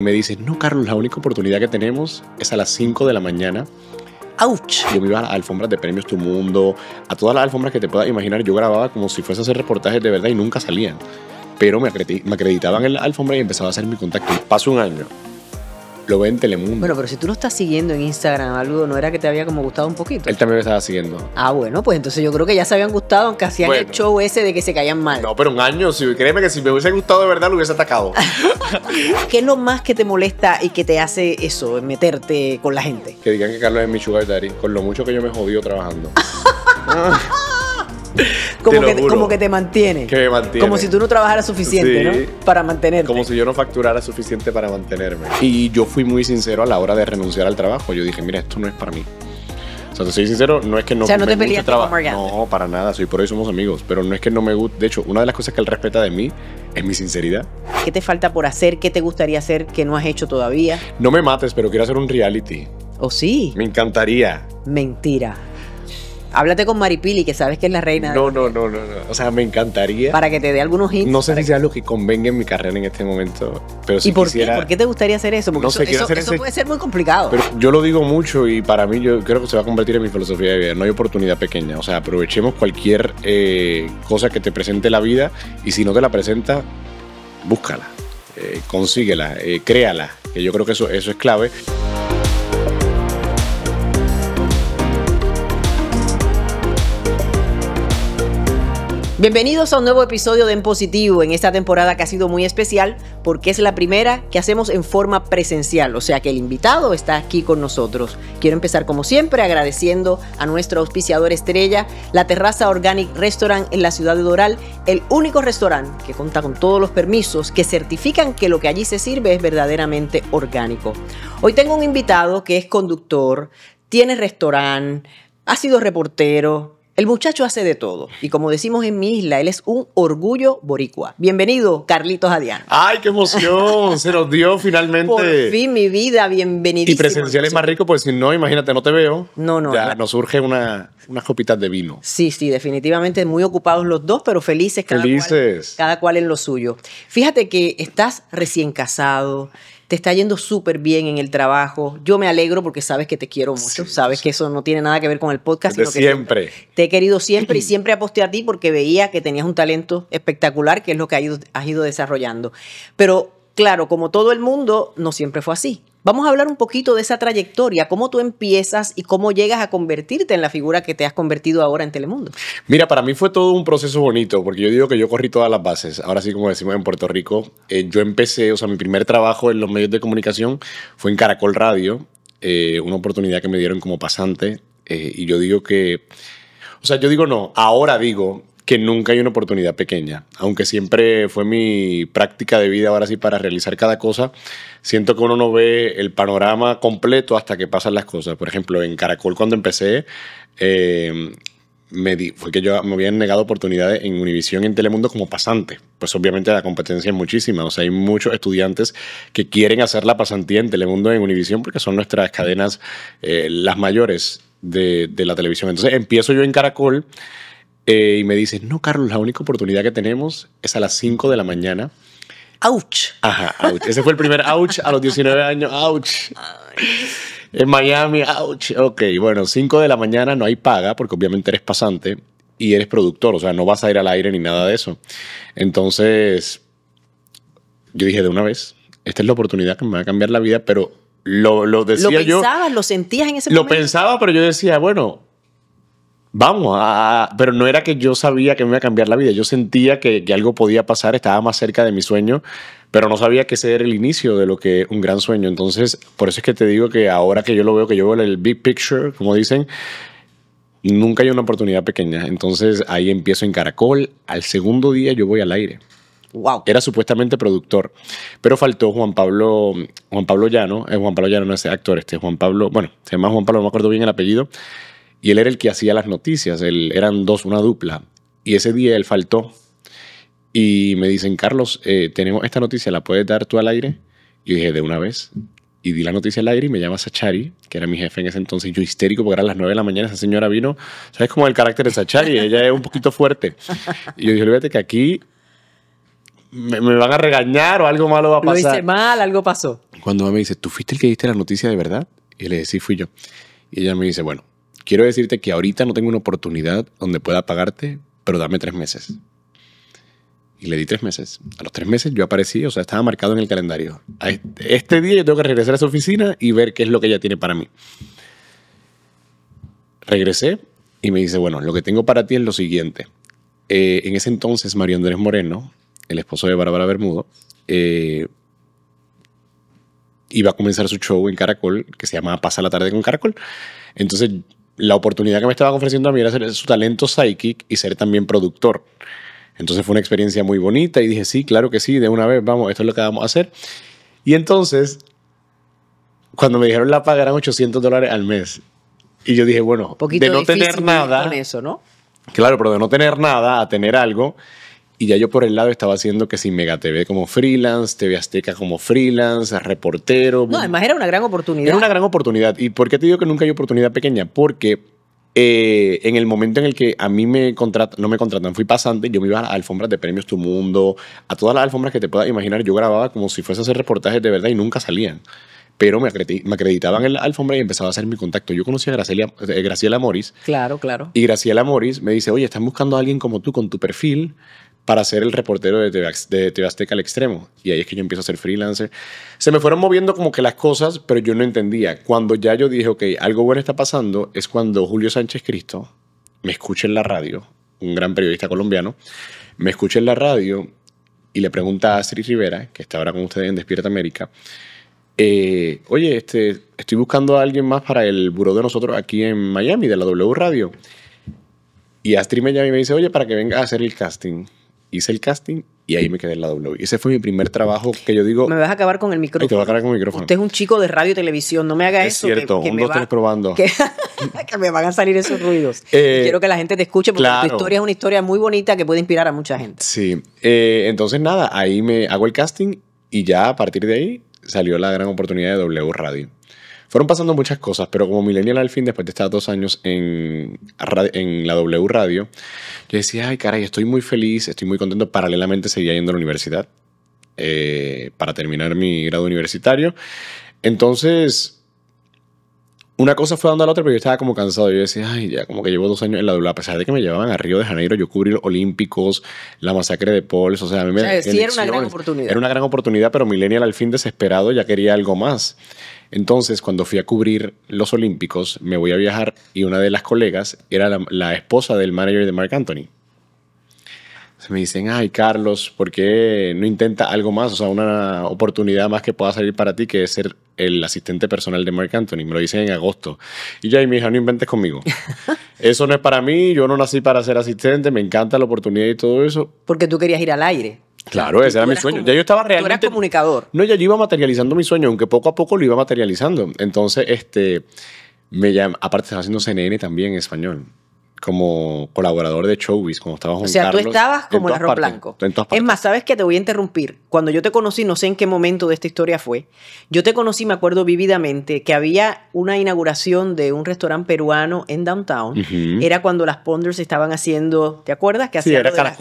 me dice, no, Carlos, la única oportunidad que tenemos es a las 5 de la mañana. ¡Auch! Yo me iba a alfombras de Premios Tu Mundo, a todas las alfombras que te puedas imaginar. Yo grababa como si fuese a hacer reportajes de verdad y nunca salían. Pero me, acreditaban en la alfombra y empezaba a hacer mi contacto. Pasó un año, lo ve en Telemundo. Bueno, pero si tú no estás siguiendo en Instagram, algo, ¿no era que te había como gustado un poquito? Él también me estaba siguiendo. Ah, bueno, pues entonces yo creo que ya se habían gustado, aunque hacían el show ese de que se caían mal. No, pero un año, si, créeme que si me hubiese gustado de verdad, lo hubiese atacado. ¿Qué es lo más que te molesta y que te hace eso, meterte con la gente? Que digan que Carlos es mi sugar daddy, con lo mucho que yo me jodido trabajando. Como, que, como que te mantiene. Como si tú no trabajaras suficiente, ¿no? Para mantenerte. Como si yo no facturara suficiente para mantenerme. Y yo fui muy sincero a la hora de renunciar al trabajo. Yo dije, mira, esto no es para mí. O sea, si soy sincero, no es que no, o sea, no me No, para nada, soy por hoy somos amigos, pero no es que no me guste. De hecho, una de las cosas que él respeta de mí es mi sinceridad. ¿Qué te falta por hacer? ¿Qué te gustaría hacer que no has hecho todavía? No me mates, pero quiero hacer un reality. ¿O sí? Me encantaría. Mentira. Háblate con Maripili, que sabes que es la reina. No, no, no, no, no. O sea, me encantaría. Para que te dé algunos hints. No sé si sea lo que convenga en mi carrera en este momento. Pero ¿Y por qué? ¿Por qué te gustaría hacer eso? Porque eso, puede ser muy complicado. Pero yo lo digo mucho y para mí yo creo que se va a convertir en mi filosofía de vida. No hay oportunidad pequeña. O sea, aprovechemos cualquier eh, cosa que te presente la vida y si no te la presenta, búscala, eh, consíguela, eh, créala. Que yo creo que eso, eso es clave. Bienvenidos a un nuevo episodio de En Positivo en esta temporada que ha sido muy especial porque es la primera que hacemos en forma presencial, o sea que el invitado está aquí con nosotros. Quiero empezar como siempre agradeciendo a nuestro auspiciador estrella, la Terraza Organic Restaurant en la ciudad de Doral, el único restaurante que cuenta con todos los permisos que certifican que lo que allí se sirve es verdaderamente orgánico. Hoy tengo un invitado que es conductor, tiene restaurante, ha sido reportero, el muchacho hace de todo. Y como decimos en mi isla, él es un orgullo boricua. Bienvenido, Carlitos Adián. ¡Ay, qué emoción! Se nos dio finalmente. Por fin, mi vida, bienvenido. Y presencial es más rico, pues si no, imagínate, no te veo. No, no. Ya nos surge una, unas copitas de vino. Sí, sí, definitivamente muy ocupados los dos, pero felices cada cada cual en lo suyo. Fíjate que estás recién casado te está yendo súper bien en el trabajo. Yo me alegro porque sabes que te quiero mucho, sabes que eso no tiene nada que ver con el podcast. siempre. Te he querido siempre y siempre aposté a ti porque veía que tenías un talento espectacular, que es lo que has ido desarrollando. Pero claro, como todo el mundo, no siempre fue así. Vamos a hablar un poquito de esa trayectoria, cómo tú empiezas y cómo llegas a convertirte en la figura que te has convertido ahora en Telemundo. Mira, para mí fue todo un proceso bonito, porque yo digo que yo corrí todas las bases. Ahora sí, como decimos en Puerto Rico, eh, yo empecé, o sea, mi primer trabajo en los medios de comunicación fue en Caracol Radio, eh, una oportunidad que me dieron como pasante. Eh, y yo digo que, o sea, yo digo no, ahora digo que nunca hay una oportunidad pequeña. Aunque siempre fue mi práctica de vida ahora sí para realizar cada cosa, siento que uno no ve el panorama completo hasta que pasan las cosas. Por ejemplo, en Caracol cuando empecé, eh, me di, fue que yo me habían negado oportunidades en Univisión y en Telemundo como pasante. Pues obviamente la competencia es muchísima. O sea, hay muchos estudiantes que quieren hacer la pasantía en Telemundo y en Univisión porque son nuestras cadenas eh, las mayores de la televisión. Entonces empiezo yo en Caracol eh, y me dice, no, Carlos, la única oportunidad que tenemos es a las 5 de la mañana. ¡Auch! Ajá, ouch. Ese fue el primer ouch a los 19 años. ¡Auch! En Miami, ¡auch! Ok, bueno, 5 de la mañana no hay paga porque obviamente eres pasante y eres productor, o sea, no vas a ir al aire ni nada de eso. Entonces, yo dije de una vez, esta es la oportunidad que me va a cambiar la vida, pero lo, lo decía yo. Lo pensabas, lo sentías en ese momento. Lo pensaba, pero yo decía, bueno, vamos, pero no era que yo sabía que me iba a cambiar la vida, yo sentía que, algo podía pasar, estaba más cerca de mi sueño, pero no sabía que ese era el inicio de lo que un gran sueño. Entonces, por eso es que te digo que ahora que yo lo veo, que yo veo el big picture, como dicen, nunca hay una oportunidad pequeña. Entonces, ahí empiezo en Caracol, al segundo día yo voy al aire. Wow. Era supuestamente productor, pero faltó Juan Pablo, Juan Pablo Llano, es Juan Pablo Llano no es actor, este Juan Pablo, bueno, se llama Juan Pablo, no me acuerdo bien el apellido, y él era el que hacía las noticias, él, eran dos, una dupla, y ese día él faltó y me dicen, Carlos, eh, tenemos esta noticia, ¿la puedes dar tú al aire? Y yo dije, de una vez. Y di la noticia al aire y me llama Sachari, que era mi jefe en ese entonces. Yo histérico porque eran las 9 de la mañana, esa señora vino. ¿Sabes cómo el carácter de Sachari? Ella es un poquito fuerte. Y yo dije, olvídate que aquí me, van a regañar o algo malo va a pasar. Lo dice mal, algo pasó. Cuando me dice, ¿tú fuiste el que diste la noticia de verdad? Y le dije, sí, fui yo. Y ella me dice, bueno, quiero decirte que ahorita no tengo una oportunidad donde pueda pagarte, pero dame tres meses. Y le di tres meses. A los tres meses yo aparecí, o sea, estaba marcado en el calendario. este, día yo tengo que regresar a su oficina y ver qué es lo que ella tiene para mí. Regresé y me dice, bueno, lo que tengo para ti es lo siguiente. Eh, en ese entonces, Mario Andrés Moreno, el esposo de Bárbara Bermudo, eh, iba a comenzar su show en Caracol, que se llama Pasa la tarde con Caracol. Entonces la oportunidad que me estaba ofreciendo a mí era ser su talento psychic y ser también productor. Entonces fue una experiencia muy bonita y dije, sí, claro que sí, de una vez, vamos, esto es lo que vamos a hacer. Y entonces, cuando me dijeron la pagarán 800 dólares al mes, y yo dije, bueno, de no tener nada... ¿no? Claro, pero de no tener nada a tener algo, y ya yo por el lado estaba haciendo que si Mega TV como freelance, TV Azteca como freelance, reportero. No, además era una gran oportunidad. Era una gran oportunidad. ¿Y por qué te digo que nunca hay oportunidad pequeña? Porque eh, en el momento en el que a mí me contratan, no me contratan, fui pasante, yo me iba a alfombras de Premios Tu Mundo, a todas las alfombras que te puedas imaginar, yo grababa como si fuese a hacer reportajes de verdad y nunca salían. Pero me, acreditaban en la alfombra y empezaba a hacer mi contacto. Yo conocí a Graciela, eh, Graciela Moris. Claro, claro. Y Graciela Moris me dice, oye, están buscando a alguien como tú con tu perfil para ser el reportero de TV, de Azteca al extremo. Y ahí es que yo empiezo a ser freelancer. Se me fueron moviendo como que las cosas, pero yo no entendía. Cuando ya yo dije, ok, algo bueno está pasando, es cuando Julio Sánchez Cristo me escucha en la radio, un gran periodista colombiano, me escucha en la radio y le pregunta a Astrid Rivera, que está ahora con ustedes en Despierta América, eh, oye, este, estoy buscando a alguien más para el buró de nosotros aquí en Miami, de la W Radio. Y Astrid me me dice, oye, para que venga a hacer el casting hice el casting y ahí me quedé en la W. Ese fue mi primer trabajo que yo digo. Me vas a acabar con el micrófono. te voy a acabar con el micrófono. Usted es un chico de radio y televisión, no me haga eso. Es cierto, que, un, dos, tres probando. Que, me van a salir esos ruidos. Eh, quiero que la gente te escuche porque tu historia es una historia muy bonita que puede inspirar a mucha gente. Sí. Eh, entonces, nada, ahí me hago el casting y ya a partir de ahí salió la gran oportunidad de W Radio. Fueron pasando muchas cosas, pero como millennial al fin, después de estar dos años en, en la W Radio, yo decía, ay, caray, estoy muy feliz, estoy muy contento. Paralelamente seguía yendo a la universidad eh, para terminar mi grado universitario. Entonces, una cosa fue dando a la otra, pero yo estaba como cansado. Yo decía, ay, ya como que llevo dos años en la W. a pesar de que me llevaban a Río de Janeiro, yo cubrí los Olímpicos, la masacre de Poles. o sea, a mí me... sí, era una gran oportunidad. Era una gran oportunidad, pero Millennial al fin desesperado ya quería algo más. Entonces, cuando fui a cubrir los Olímpicos, me voy a viajar y una de las colegas era la, esposa del manager de Mark Anthony se me dicen, ay Carlos, ¿por qué no intenta algo más? O sea, una oportunidad más que pueda salir para ti, que es ser el asistente personal de Mark Anthony. Me lo dicen en agosto. Y ya, ay, mi hija, no inventes conmigo. eso no es para mí, yo no nací para ser asistente, me encanta la oportunidad y todo eso. Porque tú querías ir al aire. Claro, ese era mi sueño. Ya yo estaba realmente. Tú eras comunicador. No, ya yo iba materializando mi sueño, aunque poco a poco lo iba materializando. Entonces, este, me llama. Aparte, estaba haciendo CNN también en español como colaborador de Showbiz, cuando estabas O sea, tú estabas como el arroz blanco. Es más, sabes que te voy a interrumpir. Cuando yo te conocí, no sé en qué momento de esta historia fue, yo te conocí, me acuerdo vividamente que había una inauguración de un restaurante peruano en downtown. Era cuando las Ponders estaban haciendo, ¿te acuerdas? Que sí, hacían era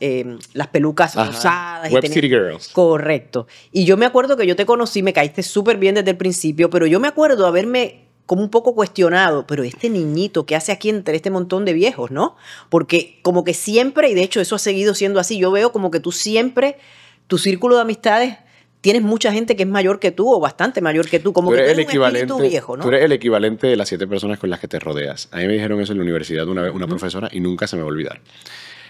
em, Las, pelucas usadas. Web City Girls. Correcto. Y yo me acuerdo que yo te conocí, me caíste súper bien desde el principio, pero yo me acuerdo haberme como un poco cuestionado, pero este niñito, que hace aquí entre este montón de viejos, no? Porque como que siempre, y de hecho eso ha seguido siendo así, yo veo como que tú siempre, tu círculo de amistades, tienes mucha gente que es mayor que tú o bastante mayor que tú, como que tú eres el equivalente, viejo, ¿no? el equivalente de las siete personas con las que te rodeas. A mí me dijeron eso en la universidad una vez, una profesora, y nunca se me va a olvidar.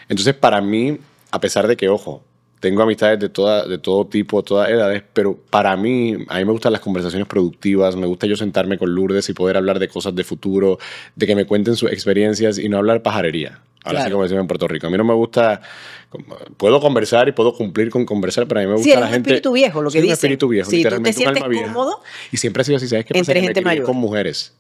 Entonces, para mí, a pesar de que, ojo, tengo amistades de, toda, de todo tipo, de todas edades, pero para mí, a mí me gustan las conversaciones productivas, me gusta yo sentarme con Lourdes y poder hablar de cosas de futuro, de que me cuenten sus experiencias y no hablar pajarería. así como decimos en Puerto Rico. A mí no me gusta. Puedo conversar y puedo cumplir con conversar, pero a mí me gusta sí, la un espíritu viejo, lo que dice. espíritu viejo, sí, tú te sientes cómodo, Y siempre ha sido así, ¿sabes qué pasa? que mayor. con mujeres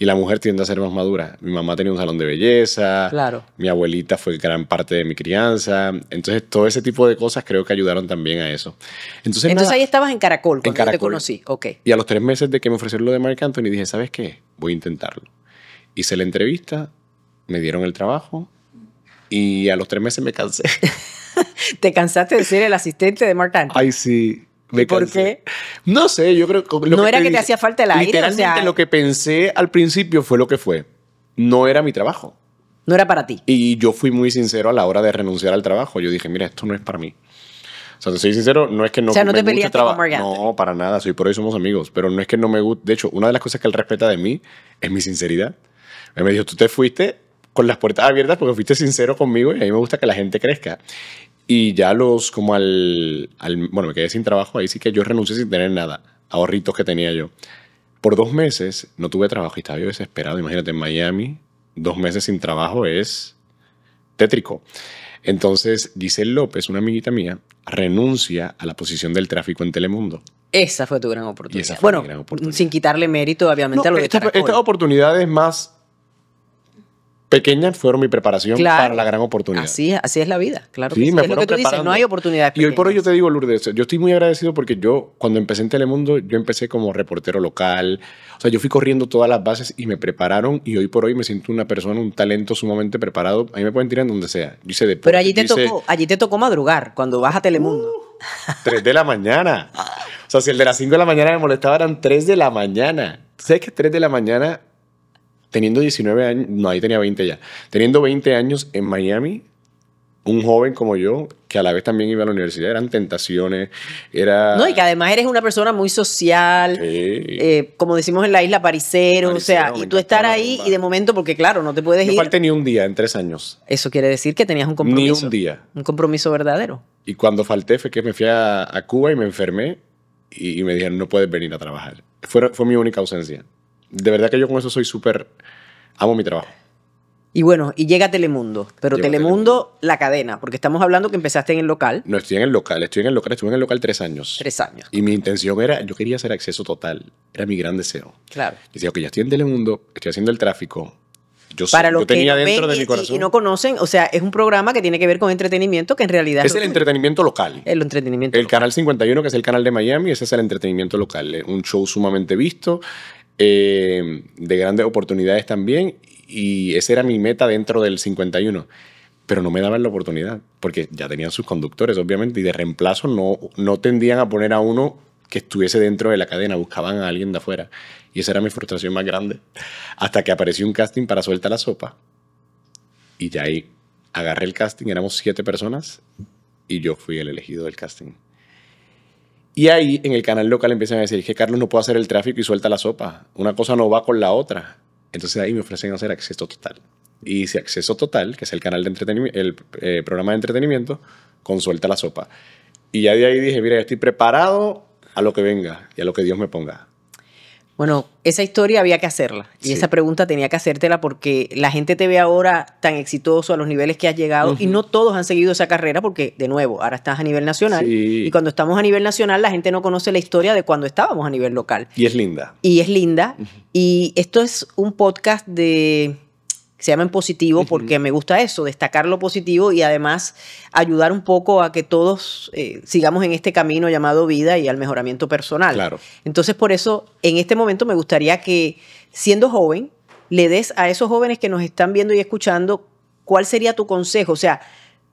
y la mujer tiende a ser más madura. Mi mamá tenía un salón de belleza, claro. mi abuelita fue gran parte de mi crianza, entonces todo ese tipo de cosas creo que ayudaron también a eso. Entonces, entonces ahí estabas en Caracol, cuando en Caracol. te conocí, ok. Y a los tres meses de que me ofrecieron lo de Mark Anthony dije, ¿sabes qué? Voy a intentarlo. Hice la entrevista, me dieron el trabajo y a los tres meses me cansé. Te cansaste de ser el asistente de Mark Anthony. Ay, sí por qué? No sé, yo creo que... No era que te hacía falta el aire. Literalmente o lo que pensé al principio fue lo que fue. No era mi trabajo. No era para ti. Y yo fui muy sincero a la hora de renunciar al trabajo. Yo dije, mira, esto no es para mí. O sea, te soy sincero, no es que no... O sea, no te No, para nada, soy por hoy somos amigos. Pero no es que no me guste... De hecho, una de las cosas que él respeta de mí es mi sinceridad. me dijo, tú te fuiste con las puertas abiertas porque fuiste sincero conmigo y a mí me gusta que la gente crezca. Y ya los, como al, Bueno, me quedé sin trabajo, ahí sí que yo renuncié sin tener nada, ahorritos que tenía yo. Por dos meses no tuve trabajo y estaba yo desesperado. Imagínate, en Miami, dos meses sin trabajo es tétrico. Entonces, Giselle López, una amiguita mía, renuncia a la posición del tráfico en Telemundo. Esa fue tu gran oportunidad. bueno, sin quitarle mérito, obviamente, a lo esta, Estas oportunidades más pequeñas fueron mi preparación para la gran oportunidad. Así, es la vida, claro. que sí. Me tú no hay oportunidades. Y hoy por hoy yo te digo, Lourdes, yo estoy muy agradecido porque yo, cuando empecé en Telemundo, yo empecé como reportero local. O sea, yo fui corriendo todas las bases y me prepararon y hoy por hoy me siento una persona, un talento sumamente preparado. A mí me pueden tirar en donde sea. Yo hice de Pero allí te, tocó, allí te tocó madrugar cuando vas a Telemundo. Uh, tres de la mañana. O sea, si el de las cinco de la mañana me molestaba, eran tres de la mañana. ¿Sabes que Tres de la mañana teniendo 19 años, no, ahí tenía 20 ya, teniendo 20 años en Miami, un joven como yo, que a la vez también iba a la universidad, eran tentaciones, era... No, y que además eres una persona muy social, eh, como decimos en la isla, paricero, o sea, y tú estar ahí y de momento, porque claro, no te puedes ir... Igual falté ni un día en tres años. Eso quiere decir que tenías un compromiso. Ni un día. Un compromiso verdadero. Y cuando falté fue que me fui a, Cuba y me enfermé y, y, me dijeron, no puedes venir a trabajar. Fue, fue mi única ausencia de verdad que yo con eso soy súper, amo mi trabajo. Y bueno, y llega Telemundo, pero Telemundo, la cadena, porque estamos hablando que empezaste en el local. No, estoy en el local, estoy en el local, estuve en el local tres años. Tres años. Y mi intención era, yo quería hacer acceso total, era mi gran deseo. Claro. decía, ok, ya estoy en Telemundo, estoy haciendo el tráfico, yo, para lo que tenía dentro de mi corazón. Y no conocen, o sea, es un programa que tiene que ver con entretenimiento que en realidad... Es el entretenimiento local. El entretenimiento El Canal 51, que es el canal de Miami, ese es el entretenimiento local. Un show sumamente visto, eh, de grandes oportunidades también y esa era mi meta dentro del 51. Pero no me daban la oportunidad, porque ya tenían sus conductores, obviamente, y de reemplazo no, no tendían a poner a uno que estuviese dentro de la cadena, buscaban a alguien de afuera. Y esa era mi frustración más grande. Hasta que apareció un casting para Suelta la Sopa. Y ya ahí agarré el casting, éramos siete personas, y yo fui el elegido del casting. Y ahí en el canal local empiezan a decir que Carlos no puede hacer el tráfico y suelta la sopa. Una cosa no va con la otra. Entonces ahí me ofrecen hacer acceso total. Y si acceso total, que es el canal de entretenimiento, el eh, programa de entretenimiento, con suelta la sopa. Y ya de ahí dije, mira, estoy preparado a lo que venga y a lo que Dios me ponga. Bueno, esa historia había que hacerla y esa pregunta tenía que hacértela porque la gente te ve ahora tan exitoso a los niveles que has llegado y no todos han seguido esa carrera porque, de nuevo, ahora estás a nivel nacional y cuando estamos a nivel nacional la gente no conoce la historia de cuando estábamos a nivel local. Y es linda. Y es linda. Y esto es un podcast de se llamen positivo, porque me gusta eso, destacar lo positivo y además ayudar un poco a que todos eh, sigamos en este camino llamado vida y al mejoramiento personal. Claro. Entonces, por eso, en este momento me gustaría que, siendo joven, le des a esos jóvenes que nos están viendo y escuchando, ¿cuál sería tu consejo? O sea,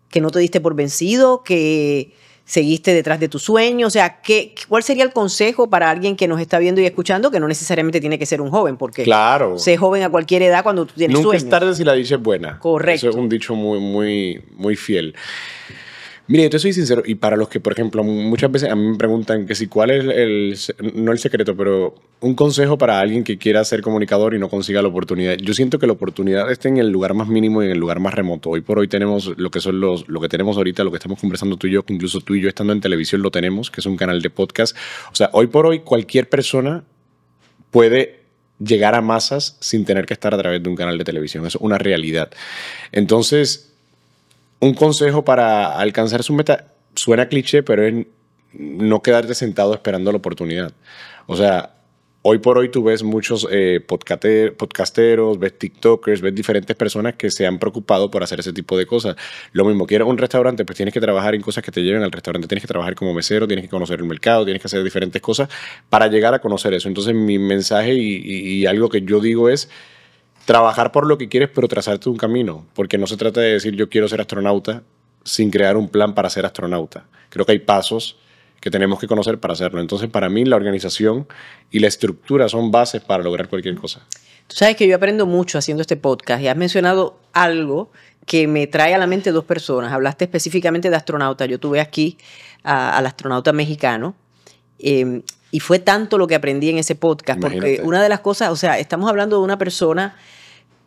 que no te diste por vencido, que seguiste detrás de tu sueño? O sea, ¿qué, ¿cuál sería el consejo para alguien que nos está viendo y escuchando que no necesariamente tiene que ser un joven? Porque claro. joven a cualquier edad cuando tienes Nunca sueños. es tarde si la dicha buena. Correcto. Eso es un dicho muy, muy, muy fiel. Mire, yo te soy sincero, y para los que, por ejemplo, muchas veces a mí me preguntan que si cuál es el, no el secreto, pero un consejo para alguien que quiera ser comunicador y no consiga la oportunidad. Yo siento que la oportunidad está en el lugar más mínimo y en el lugar más remoto. Hoy por hoy tenemos lo que son los, lo que tenemos ahorita, lo que estamos conversando tú y yo, que incluso tú y yo estando en televisión lo tenemos, que es un canal de podcast. O sea, hoy por hoy cualquier persona puede llegar a masas sin tener que estar a través de un canal de televisión. es una realidad. Entonces, un consejo para alcanzar su meta suena cliché, pero es no quedarte sentado esperando la oportunidad. O sea, hoy por hoy tú ves muchos eh, podcasteros, ves TikTokers, ves diferentes personas que se han preocupado por hacer ese tipo de cosas. Lo mismo, quieres un restaurante, pues tienes que trabajar en cosas que te lleven al restaurante, tienes que trabajar como mesero, tienes que conocer el mercado, tienes que hacer diferentes cosas para llegar a conocer eso. Entonces mi mensaje y algo que yo digo es trabajar por lo que quieres, pero trazarte un camino, porque no se trata de decir yo quiero ser astronauta sin crear un plan para ser astronauta. Creo que hay pasos que tenemos que conocer para hacerlo. Entonces, para mí, la organización y la estructura son bases para lograr cualquier cosa. Tú sabes que yo aprendo mucho haciendo este podcast y has mencionado algo que me trae a la mente dos personas. Hablaste específicamente de astronauta. Yo tuve aquí al astronauta mexicano. Em, y fue tanto lo que aprendí en ese podcast, porque una de las cosas, o sea, estamos hablando de una persona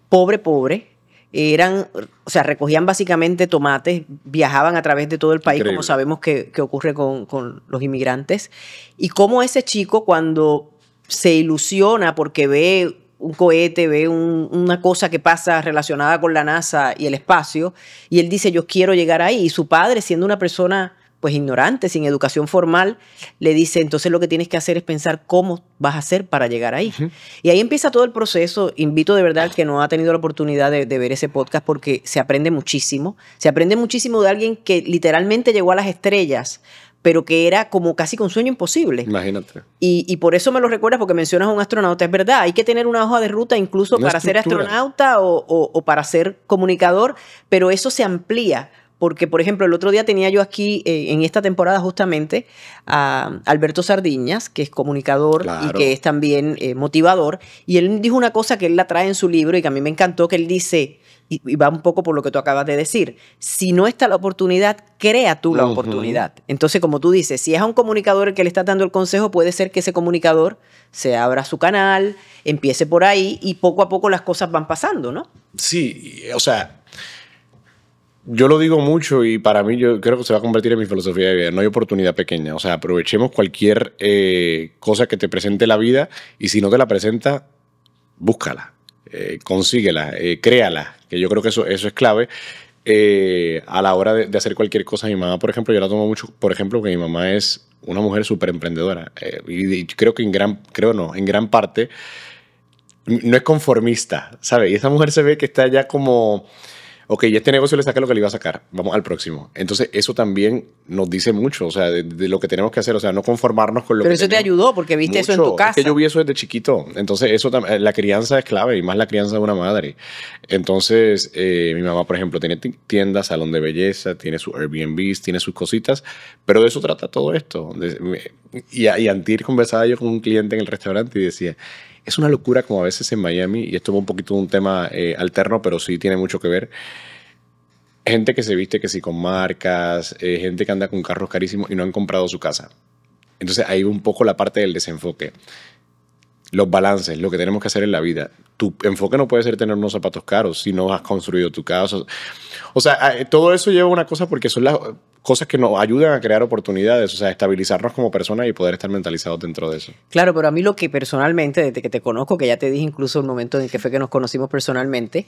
pobre, pobre. Eran, o sea, recogían básicamente tomates, viajaban a través de todo el país, como sabemos que, que ocurre con, con los inmigrantes. Y cómo ese chico, cuando se ilusiona porque ve un cohete, ve una cosa que pasa relacionada con la NASA y el espacio, y él dice, yo quiero llegar ahí. Y su padre, siendo una persona pues ignorante, sin educación formal, le dice, entonces lo que tienes que hacer es pensar cómo vas a hacer para llegar ahí. Y ahí empieza todo el proceso. Invito de verdad que no ha tenido la oportunidad de, ver ese podcast porque se aprende muchísimo. Se aprende muchísimo de alguien que literalmente llegó a las estrellas, pero que era como casi con sueño imposible. Imagínate. Y, por eso me lo recuerdas porque mencionas a un astronauta. Es verdad, hay que tener una hoja de ruta incluso para ser astronauta o para ser comunicador, pero eso se amplía porque, por ejemplo, el otro día tenía yo aquí, eh, en esta temporada justamente, a Alberto Sardiñas, que es comunicador y que es también eh, motivador, y él dijo una cosa que él la trae en su libro y que a mí me encantó, que él dice, y, va un poco por lo que tú acabas de decir, si no está la oportunidad, crea tú la oportunidad. Entonces, como tú dices, si es a un comunicador el que le está dando el consejo, puede ser que ese comunicador se abra su canal, empiece por ahí y poco a poco las cosas van pasando, ¿no? Sí, o sea yo lo digo mucho y para mí yo creo que se va a convertir en mi filosofía de vida. No hay oportunidad pequeña. O sea, aprovechemos cualquier eh, cosa que te presente la vida y si no te la presenta, búscala, eh, consíguela, eh, créala, que yo creo que eso, eso es clave. a la hora de, hacer cualquier cosa, mi mamá, por ejemplo, yo la tomo mucho, por ejemplo, que mi mamá es una mujer súper emprendedora y, creo que en gran, creo no, en gran parte no es conformista, ¿sabes? Y esa mujer se ve que está ya como ok, y este negocio le saca lo que le iba a sacar, vamos al próximo. Entonces, eso también nos dice mucho, o sea, de, lo que tenemos que hacer, o sea, no conformarnos con lo Pero que. Pero eso te ayudó porque viste eso en tu casa. que yo vi eso desde chiquito. Entonces, eso eh, la crianza es clave y más la crianza de una madre. Entonces, eh, mi mamá, por ejemplo, tiene tienda, salón de belleza, tiene su Airbnb, tiene sus cositas, pero de eso trata todo esto. Y, y antir conversaba yo con un cliente en el restaurante y decía, es una locura como a veces en Miami, y esto es un poquito un tema eh, alterno, pero sí tiene mucho que ver. Gente que se viste que sí con marcas, eh, gente que anda con carros carísimos y no han comprado su casa. Entonces ahí un poco la parte del desenfoque los balances, lo que tenemos que hacer en la vida. Tu enfoque no puede ser tener unos zapatos caros si no has construido tu casa. O sea, eh, todo eso lleva una cosa porque son las cosas que nos ayudan a crear oportunidades, o sea, estabilizarnos como personas y poder estar mentalizados dentro de eso. Claro, pero a mí lo que personalmente, desde que te conozco, que ya te dije incluso un momento en el que fue que nos conocimos personalmente,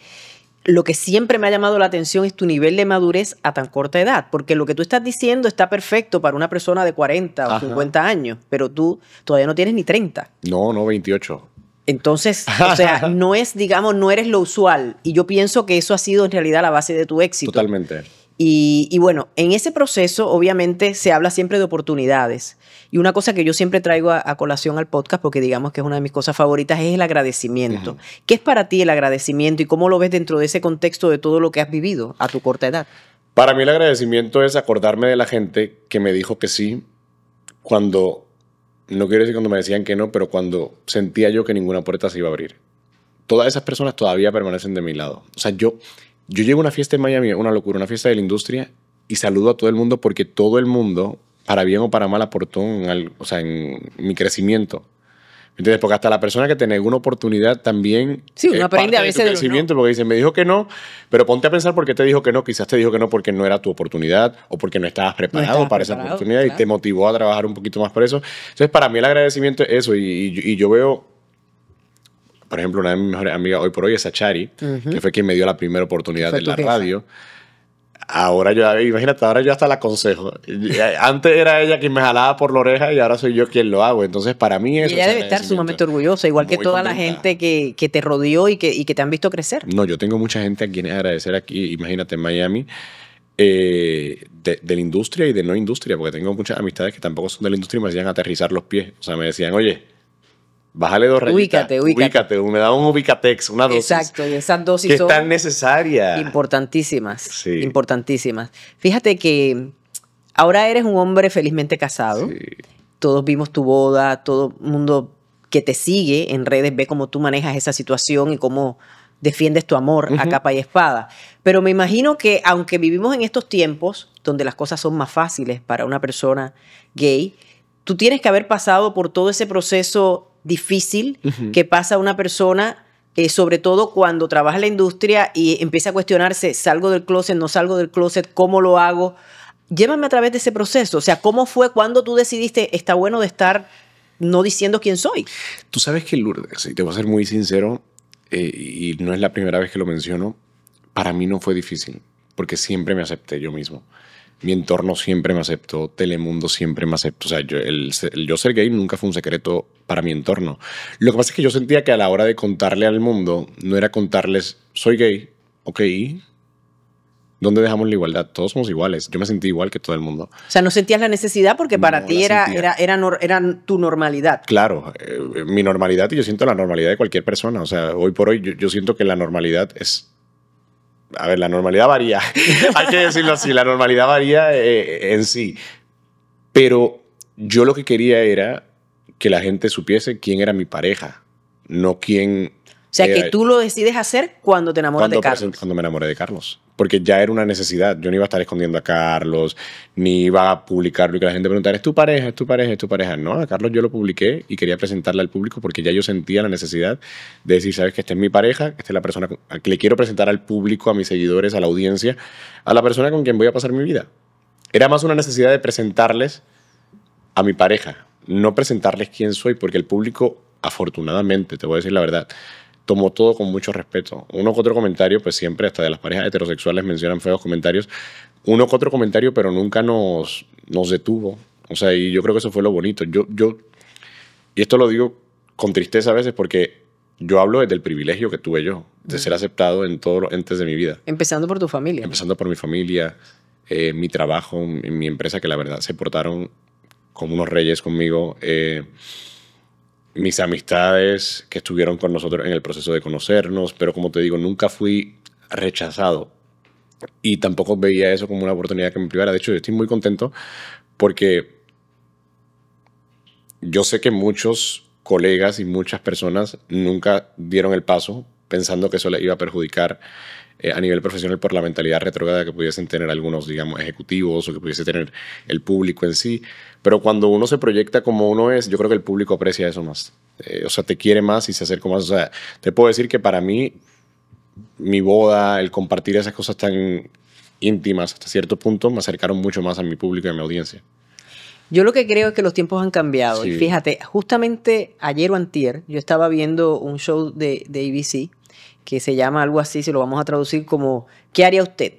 lo que siempre me ha llamado la atención es tu nivel de madurez a tan corta edad, porque lo que tú estás diciendo está perfecto para una persona de 40 o 50 años, pero tú todavía no tienes ni 30. No, no, 28. Entonces, o sea, no es, digamos, no eres lo usual. Y yo pienso que eso ha sido en realidad la base de tu éxito. Totalmente. Y, y bueno, en ese proceso, obviamente, se habla siempre de oportunidades. Y una cosa que yo siempre traigo a, colación al podcast, porque digamos que es una de mis cosas favoritas, es el agradecimiento. ¿Qué es para ti el agradecimiento y cómo lo ves dentro de ese contexto de todo lo que has vivido a tu corta edad? Para mí el agradecimiento es acordarme de la gente que me dijo que sí cuando, no quiero decir cuando me decían que no, pero cuando sentía yo que ninguna puerta se iba a abrir. Todas esas personas todavía permanecen de mi lado. O sea, yo, yo llego a una fiesta en Miami, una locura, una fiesta de la industria, y saludo a todo el mundo porque todo el mundo para bien o para mal, aportó en, o sea, en mi crecimiento. Entonces Porque hasta la persona que tiene alguna una oportunidad también. Sí, uno aprende a veces de tu crecimiento, porque dice me dijo que no, pero ponte a pensar por qué te dijo que no. Quizás te dijo que no porque no era tu oportunidad o porque no estabas preparado para esa oportunidad y te motivó a trabajar un poquito más por eso. Entonces, para mí el agradecimiento es eso. Y, y, yo veo, por ejemplo, una de mis mejores amigas hoy por hoy es a Chari, que fue quien me dio la primera oportunidad de la radio. Ahora yo, imagínate, ahora yo hasta la aconsejo. Eh, antes era ella quien me jalaba por la oreja y ahora soy yo quien lo hago. Entonces, para mí eso. ella debe estar sumamente orgullosa, igual que toda la gente que, te rodeó y que, que, te han visto crecer. No, yo tengo mucha gente a quien agradecer aquí. Imagínate, en Miami, eh, de, de, la industria y de no industria, porque tengo muchas amistades que tampoco son de la industria y me hacían aterrizar los pies. O sea, me decían, oye Bájale dos rayitas. Ubícate, ubícate. me da un ubicatex, una dosis. Exacto, y esas dosis que son Tan necesarias. Importantísimas. Importantísimas. Fíjate que ahora eres un hombre felizmente casado. Todos vimos tu boda, todo el mundo que te sigue en redes ve cómo tú manejas esa situación y cómo defiendes tu amor a capa y espada. Pero me imagino que aunque vivimos en estos tiempos donde las cosas son más fáciles para una persona gay, tú tienes que haber pasado por todo ese proceso difícil que pasa una persona, eh, sobre todo cuando trabaja en la industria y empieza a cuestionarse, ¿salgo del closet, no salgo del closet? ¿Cómo lo hago? Llévame a través de ese proceso. O sea, ¿cómo fue cuando tú decidiste, está bueno de estar no diciendo quién soy? Tú sabes que Lourdes, y te voy a ser muy sincero, eh, y no es la primera vez que lo menciono, para mí no fue difícil, porque siempre me acepté yo mismo mi entorno siempre me aceptó, Telemundo siempre me aceptó. O sea, yo, el, yo ser gay nunca fue un secreto para mi entorno. Lo que pasa es que yo sentía que a la hora de contarle al mundo, no era contarles, soy gay, ok, ¿dónde dejamos la igualdad? Todos somos iguales. Yo me sentí igual que todo el mundo. O sea, no sentías la necesidad porque para ti era, era, era, tu normalidad. Claro, eh, mi normalidad y yo siento la normalidad de cualquier persona. O sea, hoy por hoy yo siento que la normalidad es a ver, la normalidad varía, hay que decirlo así, la normalidad varía eh, eh, en sí. Pero yo lo que quería era que la gente supiese quién era mi pareja, no quién... O sea, que tú lo decides hacer cuando te enamoras de Carlos. Cuando me enamoré de Carlos porque ya era una necesidad. Yo no iba a estar escondiendo a Carlos, ni iba a publicarlo y que la gente preguntara, ¿es tu pareja? ¿Es tu pareja? ¿Es tu pareja? No, a Carlos yo lo publiqué y quería presentarle al público porque ya yo sentía la necesidad de decir, sabes que esta es mi pareja, esta es la persona que le quiero presentar al público, a mis seguidores, a la audiencia, a la persona con quien voy a pasar mi vida. Era más una necesidad de presentarles a mi pareja, no presentarles quién soy, porque el público, afortunadamente, te voy a decir la verdad, tomó todo con mucho respeto. Uno que otro comentario, pues siempre, hasta de las parejas heterosexuales mencionan feos comentarios. Uno que otro comentario, pero nunca nos, nos detuvo. O sea, y yo creo que eso fue lo bonito. Yo, yo, y esto lo digo con tristeza a veces porque yo hablo del privilegio que tuve yo, de ser aceptado en todos los entes de mi vida. Empezando por tu familia. Empezando por mi familia, eh, mi trabajo, mi, mi, empresa, que la verdad se portaron como unos reyes conmigo. Eh, mis amistades que estuvieron con nosotros en el proceso de conocernos, pero como te digo, nunca fui rechazado y tampoco veía eso como una oportunidad que me privara. De hecho, yo estoy muy contento porque yo sé que muchos colegas y muchas personas nunca dieron el paso pensando que eso les iba a perjudicar eh, a nivel profesional por la mentalidad retrógrada que pudiesen tener algunos, digamos, ejecutivos o que pudiese tener el público en sí. Pero cuando uno se proyecta como uno es, yo creo que el público aprecia eso más. Eh, o sea, te quiere más y se acerca más. O sea, te puedo decir que para mí, mi boda, el compartir esas cosas tan íntimas hasta cierto punto, me acercaron mucho más a mi público y a mi audiencia. Yo lo que creo es que los tiempos han cambiado. Y fíjate, justamente ayer o antier, yo estaba viendo un show de, de ABC que se llama algo así, si lo vamos a traducir como ¿Qué haría usted?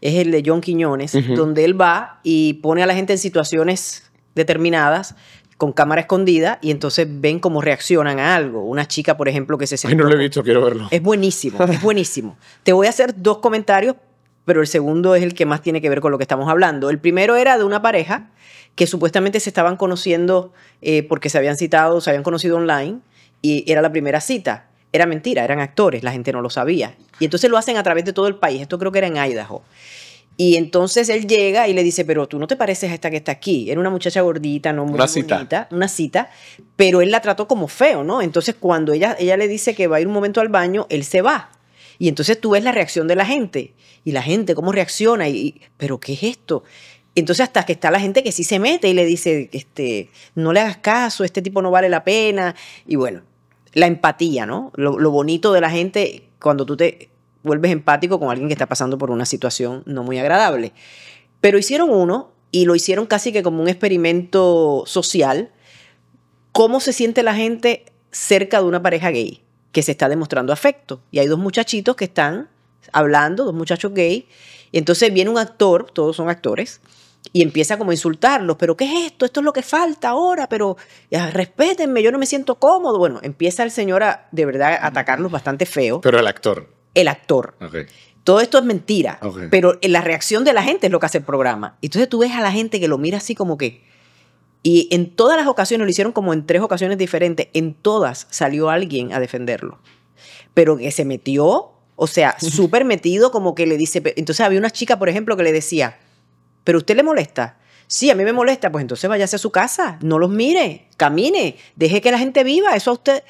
Es el de John Quiñones, donde él va y pone a la gente en situaciones determinadas con cámara escondida y entonces ven cómo reaccionan a algo. Una chica, por ejemplo, que se no lo he visto, quiero verlo. Es buenísimo, es buenísimo. Te voy a hacer dos comentarios, pero el segundo es el que más tiene que ver con lo que estamos hablando. El primero era de una pareja que supuestamente se estaban conociendo eh, porque se habían citado, se habían conocido online y era la primera cita era mentira, eran actores, la gente no lo sabía. Y entonces lo hacen a través de todo el país, esto creo que era en Idaho. Y entonces él llega y le dice, pero tú no te pareces a esta que está aquí. Era una muchacha gordita, no muy una cita. una cita, pero él la trató como feo, ¿no? Entonces cuando ella, ella le dice que va a ir un momento al baño, él se va. Y entonces tú ves la reacción de la gente y la gente cómo reacciona pero ¿qué es esto? Entonces hasta que está la gente que sí se mete y le dice, este, no le hagas caso, este tipo no vale la pena. Y bueno, la empatía, ¿no? Lo, bonito de la gente cuando tú te vuelves empático con alguien que está pasando por una situación no muy agradable. Pero hicieron uno y lo hicieron casi que como un experimento social. ¿Cómo se siente la gente cerca de una pareja gay que se está demostrando afecto? Y hay dos muchachitos que están hablando, dos muchachos gay. Y entonces viene un actor, todos son actores, y empieza como a insultarlos, pero ¿qué es esto? Esto es lo que falta ahora, pero respétenme, yo no me siento cómodo. Bueno, empieza el señor a de verdad a atacarlos bastante feo. Pero el actor. El actor. Todo esto es mentira, pero eh, la reacción de la gente es lo que hace el programa. Entonces tú ves a la gente que lo mira así como que... Y en todas las ocasiones, lo hicieron como en tres ocasiones diferentes, en todas salió alguien a defenderlo. Pero que eh, se metió, o sea, súper metido, como que le dice... Entonces había una chica, por ejemplo, que le decía, pero usted le molesta. Sí, a mí me molesta, pues entonces váyase a su casa, no los mire, camine, deje que la gente viva, eso a usted.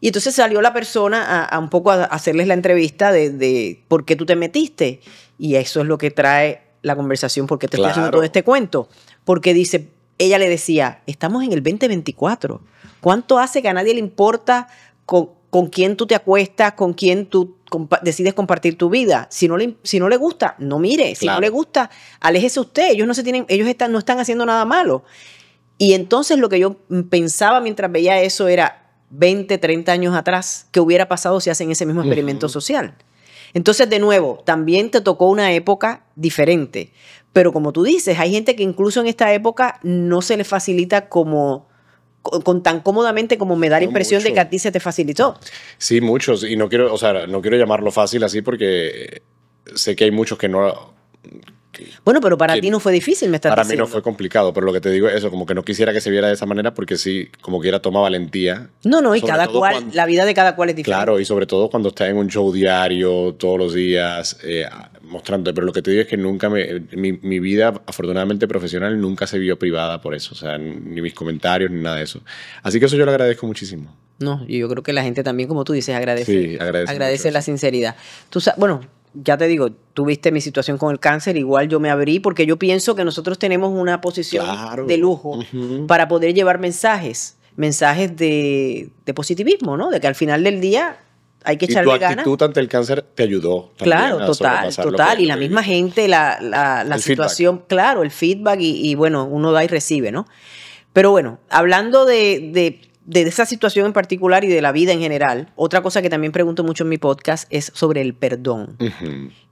Y entonces salió la persona a, un poco a hacerles la entrevista de, por qué tú te metiste. Y eso es lo que trae la conversación, porque te está estoy haciendo todo este cuento. Porque dice, ella le decía, estamos en el 2024. ¿Cuánto hace que a nadie le importa con, con quién tú te acuestas, con quién tú decides compartir tu vida. Si no le, si no le gusta, no mire. Si no le gusta, aléjese usted. Ellos no se tienen, ellos están, no están haciendo nada malo. Y entonces lo que yo pensaba mientras veía eso era 20, 30 años atrás, ¿qué hubiera pasado si hacen ese mismo experimento social? Entonces, de nuevo, también te tocó una época diferente. Pero como tú dices, hay gente que incluso en esta época no se le facilita como con, tan cómodamente como me da la impresión de que a ti se te facilitó. Sí, muchos. Y no quiero, o sea, no quiero llamarlo fácil así porque sé que hay muchos que no bueno, pero para ti no fue difícil, me estás diciendo. Para mí no fue complicado, pero lo que te digo es eso, como que no quisiera que se viera de esa manera porque sí, como quiera toma valentía. No, no, y cada cual, la vida de cada cual es diferente. Claro, y sobre todo cuando estás en un show diario, todos los días, eh, mostrando, pero lo que te digo es que nunca me, eh, mi, vida, afortunadamente profesional, nunca se vio privada por eso, o sea, ni mis comentarios, ni nada de eso. Así que eso yo lo agradezco muchísimo. No, y yo creo que la gente también, como tú dices, agradece. agradece. agradece la sinceridad. Tú, bueno, ya te digo, tuviste mi situación con el cáncer, igual yo me abrí porque yo pienso que nosotros tenemos una posición de lujo para poder llevar mensajes, mensajes de, positivismo, ¿no? De que al final del día hay que echarle ganas. Y tu actitud ante el cáncer te ayudó. Claro, total, total. Y la misma gente, la, situación, claro, el feedback y, bueno, uno da y recibe, ¿no? Pero bueno, hablando de de esa situación en particular y de la vida en general, otra cosa que también pregunto mucho en mi podcast es sobre el perdón.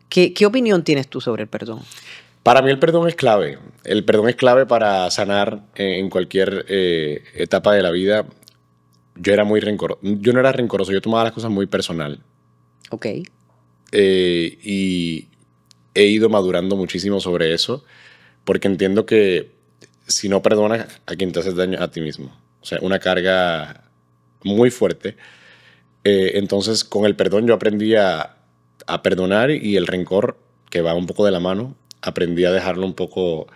¿Qué, opinión tienes tú sobre el perdón? Para mí el perdón es clave. El perdón es clave para sanar en cualquier eh, etapa de la vida. Yo era muy rencoroso. Yo no era rencoroso, yo tomaba las cosas muy personal. Ok. Eh, y he ido madurando muchísimo sobre eso porque entiendo que si no perdonas a quien te haces daño a ti mismo o sea, una carga muy fuerte. Eh, entonces, con el perdón yo aprendí a, perdonar y el rencor, que va un poco de la mano, aprendí a dejarlo un poco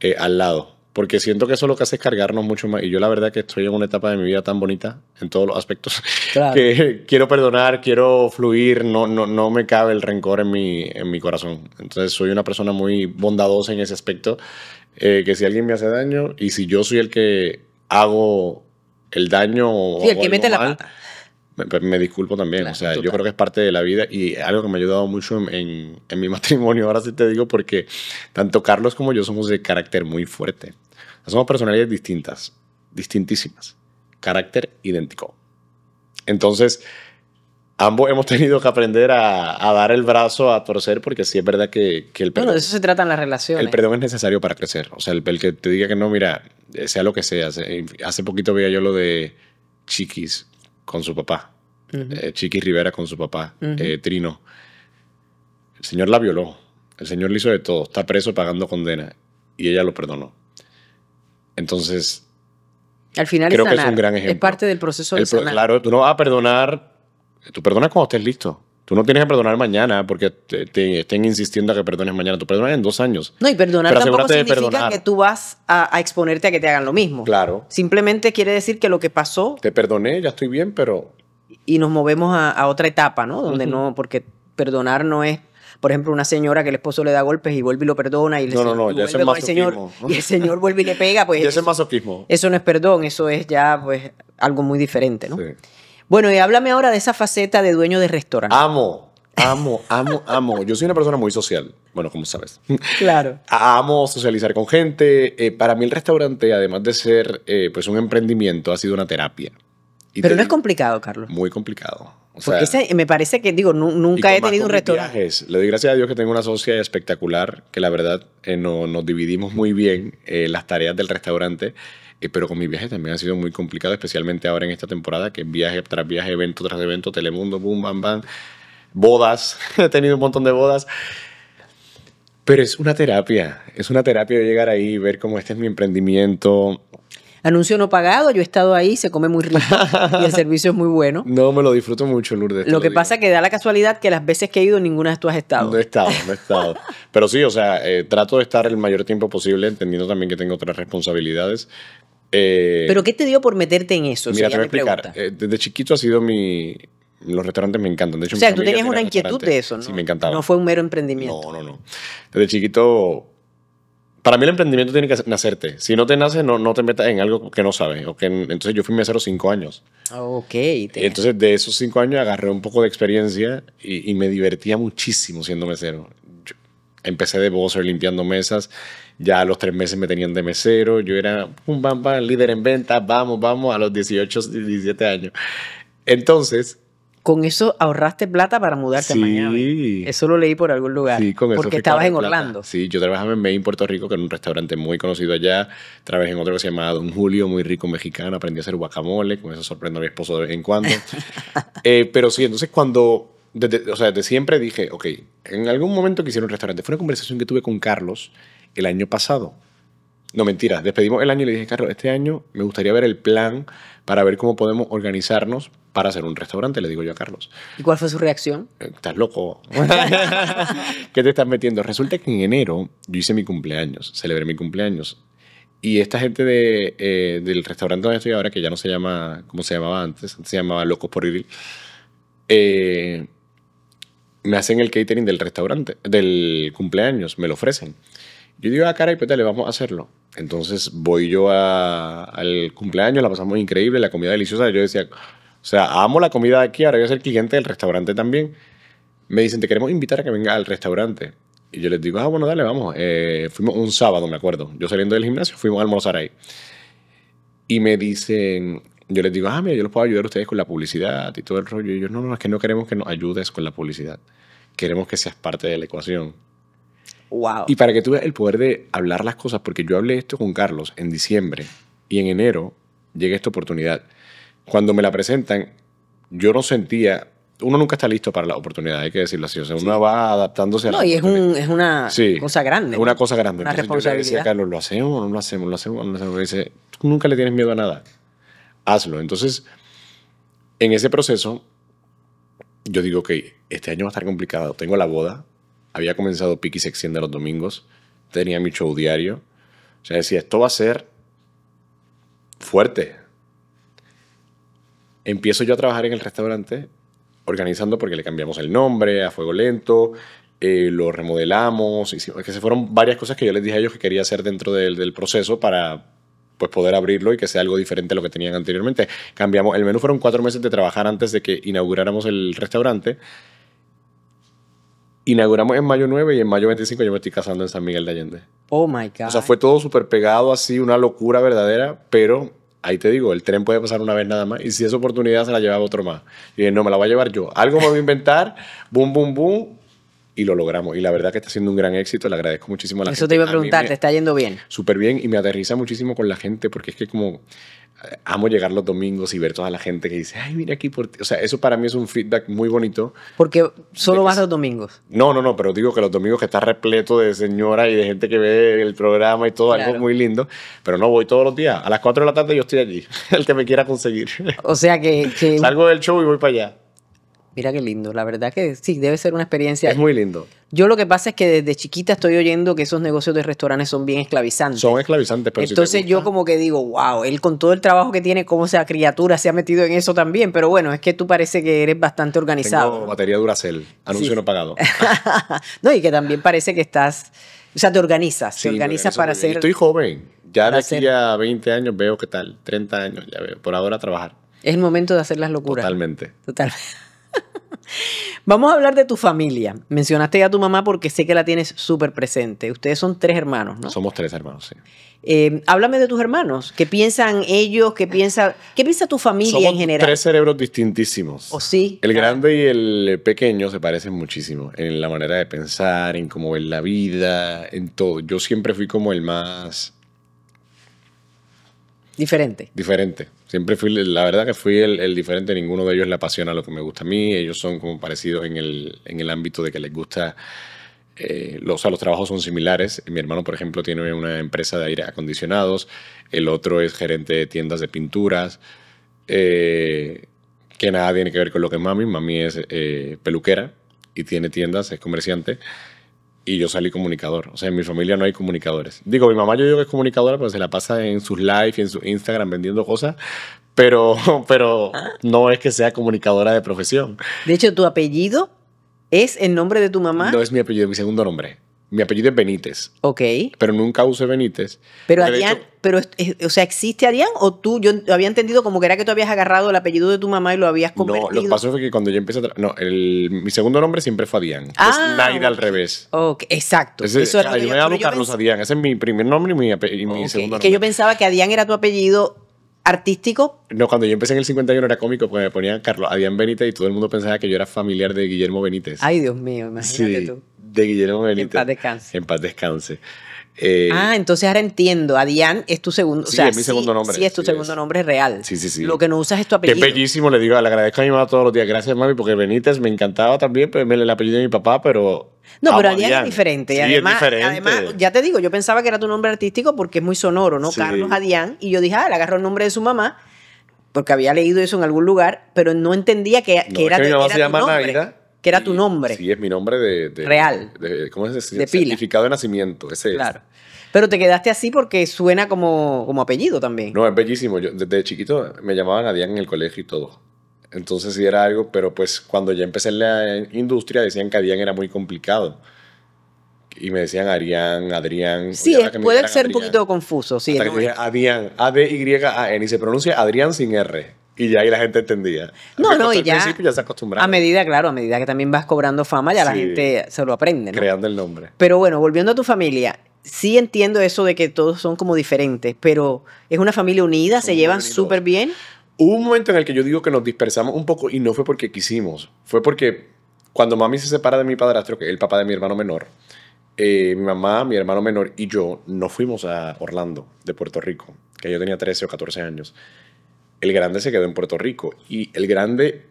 eh, al lado. Porque siento que eso lo que hace cargarnos mucho más. Y yo la verdad que estoy en una etapa de mi vida tan bonita en todos los aspectos. Que quiero perdonar, quiero fluir, no, no, me cabe el rencor en mi, en mi corazón. Entonces soy una persona muy bondadosa en ese aspecto. Eh, que si alguien me hace daño y si yo soy el que hago el daño o... el que mete la pata. Me, disculpo también, o sea, yo creo que es parte de la vida y algo que me ha ayudado mucho en, en, mi matrimonio, ahora sí te digo, porque tanto Carlos como yo somos de carácter muy fuerte. somos personalidades distintas, distintísimas, carácter idéntico. Entonces, ambos hemos tenido que aprender a, dar el brazo a torcer porque sí es verdad que, el perdón... Bueno, de eso se en las relaciones. El perdón es necesario para crecer. O sea, el, que te diga que no, mira, eh, sea lo que sea. Eh, hace, poquito veía yo lo de Chiquis con su papá. Eh, Chiquis Rivera con su papá, Trino. El señor la violó. El señor le hizo de todo. Está preso pagando condena. Y ella lo perdonó. Entonces... Al final creo es que es un gran ejemplo. Es parte del proceso de Claro, tú no vas a perdonar Tú perdonas cuando estés listo. Tú no tienes que perdonar mañana porque te, estén insistiendo a que perdones mañana. Tú perdonas en dos años. No, y perdonar tampoco significa que tú vas a, exponerte a que te hagan lo mismo. Claro. Simplemente quiere decir que lo que pasó. Te perdoné, ya estoy bien, pero. Y nos movemos a, otra etapa, ¿no? Donde no. Porque perdonar no es. Por ejemplo, una señora que el esposo le da golpes y vuelve y lo perdona y le no, no, no, ya es masoquismo. y el señor vuelve y le pega, pues. eso, es masoquismo. Eso no es perdón, eso es ya, pues, algo muy diferente, ¿no? Bueno, y háblame ahora de esa faceta de dueño de restaurante. Amo, amo, amo, amo. Yo soy una persona muy social. Bueno, como sabes. Claro. Amo socializar con gente. Eh, para mí el restaurante, además de ser eh, pues un emprendimiento, ha sido una terapia. Pero no es complicado, Carlos. Muy complicado. O sea, Porque me parece que, digo, nunca he tenido un restaurante. Le doy gracias a Dios que tengo una socia espectacular, que la verdad eh, nos dividimos muy bien las tareas del restaurante. Eh, pero con mi viaje también ha sido muy complicado, especialmente ahora en esta temporada, que viaje tras viaje, evento tras evento, Telemundo, boom, bam, bam, bodas, he tenido un montón de bodas. Pero es una terapia, es una terapia de llegar ahí y ver cómo este es mi emprendimiento. Anuncio no pagado, yo he estado ahí, se come muy rico y el servicio es muy bueno. No, me lo disfruto mucho, Lourdes. Lo que pasa que da la casualidad que las veces que he ido, ninguna de tú has estado. No he estado, no he estado. Pero sí, o sea, eh, trato de estar el mayor tiempo posible, entendiendo también que tengo otras responsabilidades, eh, ¿Pero qué te dio por meterte en eso? Mira, te voy a explicar. desde eh, chiquito ha sido mi... Los restaurantes me encantan. o sea, tú tenías una inquietud de eso, ¿no? Sí, me encantaba. No fue un mero emprendimiento. No, no, no. Desde chiquito... Para mí el emprendimiento tiene que nacerte. Si no te nace, no, no te metas en algo que no sabes. entonces yo fui mesero cinco años. Ah, ok. Entonces de esos cinco años agarré un poco de experiencia y, me divertía muchísimo siendo mesero. empecé de boxer limpiando mesas ya a los tres meses me tenían de mesero. Yo era un bam, líder en ventas. Vamos, vamos, a los 18, 17 años. Entonces. Con eso ahorraste plata para mudarte sí, a Miami. Eso lo leí por algún lugar. Sí, con eso. Porque estabas en Orlando. Sí, yo trabajaba en Maine, Puerto Rico, que era un restaurante muy conocido allá. Trabajé en otro que se llamaba Don Julio, muy rico mexicano. Aprendí a hacer guacamole. Con eso sorprendo a mi esposo de vez en cuando. Eh, pero sí, entonces cuando o sea, desde siempre dije, ok, en algún momento quisiera un restaurante. Fue una conversación que tuve con Carlos, el año pasado. No, mentira. despedimos el año y le dije, Carlos, este año me gustaría ver el plan para ver cómo podemos organizarnos para hacer un restaurante, le digo yo a Carlos. ¿Y cuál fue su reacción? Eh, estás loco. ¿Qué te estás metiendo? Resulta que en enero yo hice mi cumpleaños, celebré mi cumpleaños. Y esta gente eh, del restaurante donde estoy ahora, que ya no se llama como se llamaba antes, se llamaba Locos por Iril, eh, me hacen el catering del restaurante, del cumpleaños, me lo ofrecen. Yo digo, ah, caray, pues le vamos a hacerlo. Entonces voy yo al cumpleaños, la pasamos increíble, la comida deliciosa. Yo decía, o sea, amo la comida aquí, ahora voy a ser cliente del restaurante también. Me dicen, te queremos invitar a que venga al restaurante. Y yo les digo, ah, bueno, dale, vamos. Eh, fuimos un sábado, me acuerdo. Yo saliendo del gimnasio, fuimos a almorzar ahí. Y me dicen, yo les digo, ah, mira, yo los puedo ayudar a ustedes con la publicidad y todo el rollo. Y yo, no, no, es que no queremos que nos ayudes con la publicidad. Queremos que seas parte de la ecuación. Y para que tú veas el poder de hablar las cosas, porque yo hablé esto con Carlos en diciembre y en enero llega esta oportunidad. Cuando me la presentan, yo no sentía uno nunca está listo para la oportunidad, hay que decirlo así. uno va adaptándose a la y es, una cosa grande. una cosa grande. responsabilidad. Yo Carlos, ¿lo hacemos o no lo hacemos? ¿Lo hacemos tú nunca le tienes miedo a nada. Hazlo. Entonces, en ese proceso, yo digo, que este año va a estar complicado. Tengo la boda, había comenzado Piki se de los domingos. Tenía mi show diario. O sea, decía, esto va a ser fuerte. Empiezo yo a trabajar en el restaurante, organizando porque le cambiamos el nombre a Fuego Lento, eh, lo remodelamos, y que se fueron varias cosas que yo les dije a ellos que quería hacer dentro del, proceso para pues poder abrirlo y que sea algo diferente a lo que tenían anteriormente. Cambiamos, el menú fueron cuatro meses de trabajar antes de que inauguráramos el restaurante Inauguramos en mayo 9 y en mayo 25 yo me estoy casando en San Miguel de Allende. Oh my God. O sea, fue todo súper pegado, así, una locura verdadera, pero ahí te digo, el tren puede pasar una vez nada más y si esa oportunidad se la llevaba otro más. Y no, me la voy a llevar yo. Algo me voy a inventar, boom, boom, boom, y lo logramos. Y la verdad que está siendo un gran éxito, le agradezco muchísimo a la gente. Eso te iba a preguntar, ¿te está yendo bien? Súper bien y me aterriza muchísimo con la gente porque es que como eh, amo llegar los domingos y ver toda la gente que dice, ay, mira aquí por ti. O sea, eso para mí es un feedback muy bonito. Porque solo vas los domingos. No, no, no, pero digo que los domingos que está repleto de señoras y de gente que ve el programa y todo, algo muy lindo. Pero no voy todos los días. A las 4 de la tarde yo estoy allí. el que me quiera conseguir. O sea que. que... Salgo del show y voy para allá. Mira qué lindo, la verdad que sí, debe ser una experiencia. Es muy lindo. Yo lo que pasa es que desde chiquita estoy oyendo que esos negocios de restaurantes son bien esclavizantes. Son esclavizantes, pero Entonces yo como que digo, wow, él con todo el trabajo que tiene, como sea criatura, se ha metido en eso también. Pero bueno, es que tú parece que eres bastante organizado. Tengo batería Duracell, anuncio no pagado. no, y que también parece que estás, o sea, te organizas, te organizas para hacer... Estoy joven, ya de aquí a 20 años veo qué tal, 30 años ya veo, por ahora trabajar. Es el momento de hacer las locuras. Totalmente. Totalmente. Vamos a hablar de tu familia. Mencionaste ya a tu mamá porque sé que la tienes súper presente. Ustedes son tres hermanos, ¿no? Somos tres hermanos, sí. Eh, háblame de tus hermanos. ¿Qué piensan ellos? ¿Qué piensa, qué piensa tu familia en general? Tres cerebros distintísimos. ¿O sí? El grande y el eh, pequeño se parecen muchísimo en la manera de pensar, en cómo ven la vida, en todo. Yo siempre fui como el más. Diferente. Diferente. Siempre fui, la verdad que fui el, diferente, ninguno de ellos le apasiona lo que me gusta a mí, ellos son como parecidos en el, ámbito de que les gusta, eh, los, o sea, los trabajos son similares, mi hermano por ejemplo tiene una empresa de aire acondicionados, el otro es gerente de tiendas de pinturas, eh, que nada tiene que ver con lo que es mami, mami es eh, peluquera y tiene tiendas, es comerciante, y yo salí comunicador. O sea, en mi familia no hay comunicadores. Digo, mi mamá yo digo que es comunicadora, pero se la pasa en sus live y en su Instagram vendiendo cosas, pero, pero no es que sea comunicadora de profesión. De hecho, tu apellido es el nombre de tu mamá. No es mi apellido, es mi segundo nombre mi apellido es Benítez. Ok. Pero nunca usé Benítez. Pero Adrián, pero, o sea, ¿existe Adrián o tú? Yo había entendido como que era que tú habías agarrado el apellido de tu mamá y lo habías convertido. No, lo que pasó fue que cuando yo empecé a No, mi segundo nombre siempre fue Adrián. es ah, Naida al revés. Ok, exacto. Eso era yo, me llamo Carlos Adrián. Ese es mi primer nombre y mi, segundo nombre. Que yo pensaba que Adrián era tu apellido artístico? No, cuando yo empecé en el 51 era cómico porque me ponían Carlos Adrián Benítez y todo el mundo pensaba que yo era familiar de Guillermo Benítez. Ay, Dios mío, imagínate tú de Guillermo Benítez. En paz descanse. En paz descanse. Eh, ah, entonces ahora entiendo. Adián es tu segundo. Sí, es mi segundo nombre. es tu segundo nombre real. Sí, sí, sí. Lo que no usas es tu apellido. Qué bellísimo, le digo, le agradezco a mi mamá todos los días. Gracias, mami, porque Benítez me encantaba también, pero pues, el apellido de mi papá, pero. No, pero Adián, es diferente. además, además, ya te digo, yo pensaba que era tu nombre artístico porque es muy sonoro, ¿no? Carlos Adián. Y yo dije, ah, le agarró el nombre de su mamá, porque había leído eso en algún lugar, pero no entendía que, que era, que mi se llama que era tu nombre. Sí, es mi nombre de... Real. De, ¿Cómo es? De, certificado de nacimiento, ese Claro. Pero te quedaste así porque suena como, como apellido también. No, es bellísimo. desde chiquito me llamaban Adrián en el colegio y todo. Entonces sí era algo, pero pues cuando ya empecé en la industria decían que Adrián era muy complicado y me decían Arián, Adrián. Sí, puede ser un poquito confuso. Sí, Hasta A-D-Y-A-N, y se pronuncia Adrián sin R. Y ya ahí la gente entendía. No, no, y ya. se acostumbraba. A medida, claro, a medida que también vas cobrando fama, ya la gente se lo aprende. Creando el nombre. Pero bueno, volviendo a tu familia, sí entiendo eso de que todos son como diferentes, pero es una familia unida, se llevan súper bien. Hubo un momento en el que yo digo que nos dispersamos un poco y no fue porque quisimos, fue porque cuando mami se separa de mi padrastro, que es el papá de mi hermano menor, eh, mi mamá, mi hermano menor y yo no fuimos a Orlando, de Puerto Rico, que yo tenía 13 o 14 años el grande se quedó en Puerto Rico y el grande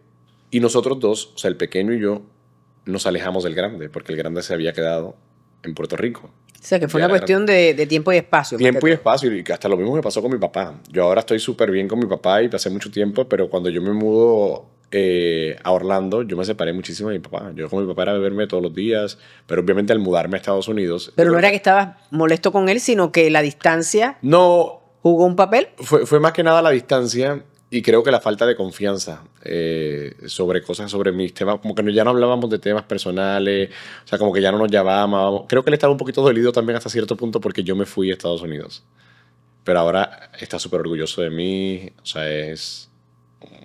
y nosotros dos, o sea, el pequeño y yo, nos alejamos del grande porque el grande se había quedado en Puerto Rico. O sea, que fue una cuestión de, tiempo y espacio. Tiempo y espacio, y hasta lo mismo me pasó con mi papá. Yo ahora estoy súper bien con mi papá y pasé mucho tiempo, pero cuando yo me mudo eh, a Orlando, yo me separé muchísimo de mi papá. Yo con mi papá era verme todos los días, pero obviamente al mudarme a Estados Unidos... Pero no era que estabas molesto con él, sino que la distancia... No, jugó un papel. Fue, fue más que nada la distancia y creo que la falta de confianza eh, sobre cosas, sobre mis temas, como que ya no hablábamos de temas personales, o sea, como que ya no nos llamábamos. Creo que él estaba un poquito dolido también hasta cierto punto porque yo me fui a Estados Unidos. Pero ahora está súper orgulloso de mí, o sea, es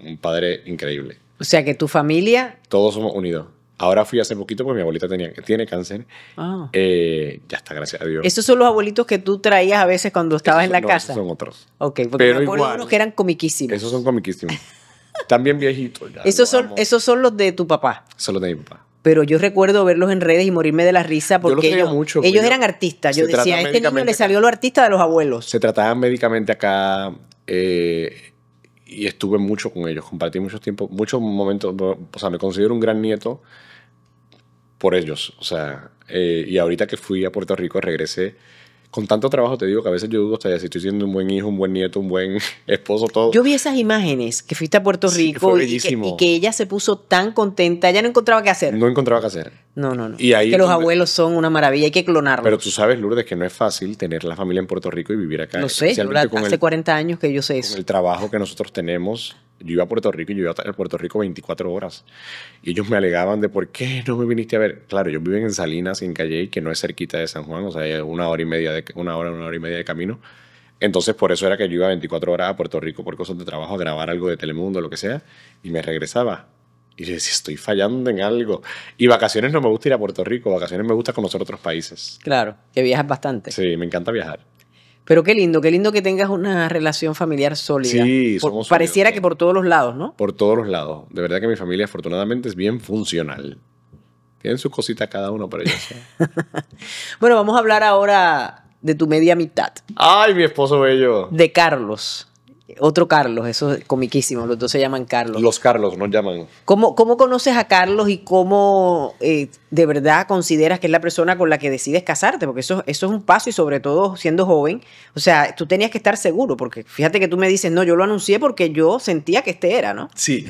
un padre increíble. O sea, que tu familia... Todos somos unidos. Ahora fui hace poquito porque mi abuelita tenía, tiene cáncer. Ah. Eh, ya está, gracias a Dios. ¿Esos son los abuelitos que tú traías a veces cuando estabas en la casa? Esos son otros. Ok, porque Pero me unos que eran comiquísimos. Esos son comiquísimos. También viejitos. esos, son, esos son los de tu papá. Son los de mi papá pero yo recuerdo verlos en redes y morirme de la risa porque ellos, ellos eran artistas. Yo decía, a este niño le salió lo artista de los abuelos. Se trataban médicamente acá eh, y estuve mucho con ellos, compartí muchos tiempos, muchos momentos, o sea, me considero un gran nieto por ellos. O sea, eh, y ahorita que fui a Puerto Rico, regresé con tanto trabajo te digo que a veces yo dudo hasta si estoy siendo un buen hijo, un buen nieto, un buen esposo, todo. Yo vi esas imágenes que fuiste a Puerto Rico y, que, ella se puso tan contenta, ella no encontraba qué hacer. No encontraba qué hacer. No, no, no. Y ahí, que los abuelos son una maravilla, hay que clonarlos. Pero tú sabes, Lourdes, que no es fácil tener la familia en Puerto Rico y vivir acá. No sé, hace 40 años que yo sé eso. el trabajo que nosotros tenemos, yo iba a Puerto Rico y yo iba a Puerto Rico 24 horas. Y ellos me alegaban de por qué no me viniste a ver. Claro, yo viven en Salinas, en Calle, que no es cerquita de San Juan, o sea, una hora y media de, una hora, una hora y media de camino. Entonces, por eso era que yo iba 24 horas a Puerto Rico por cosas de trabajo, a grabar algo de Telemundo, lo que sea, y me regresaba. Y yo decía, estoy fallando en algo. Y vacaciones no me gusta ir a Puerto Rico, vacaciones me gusta conocer otros países. Claro, que viajas bastante. Sí, me encanta viajar. Pero qué lindo, qué lindo que tengas una relación familiar sólida. Sí, Pareciera que por todos los lados, ¿no? Por todos los lados. De verdad que mi familia afortunadamente es bien funcional. Tienen sus cositas cada uno, pero yo bueno, vamos a hablar ahora de tu media mitad. Ay, mi esposo bello. De Carlos. Otro Carlos, eso es comiquísimo, los dos se llaman Carlos. Los Carlos nos llaman. ¿Cómo, cómo conoces a Carlos y cómo eh, de verdad consideras que es la persona con la que decides casarte? Porque eso, eso es un paso y sobre todo siendo joven, o sea, tú tenías que estar seguro, porque fíjate que tú me dices, no, yo lo anuncié porque yo sentía que este era, ¿no? Sí,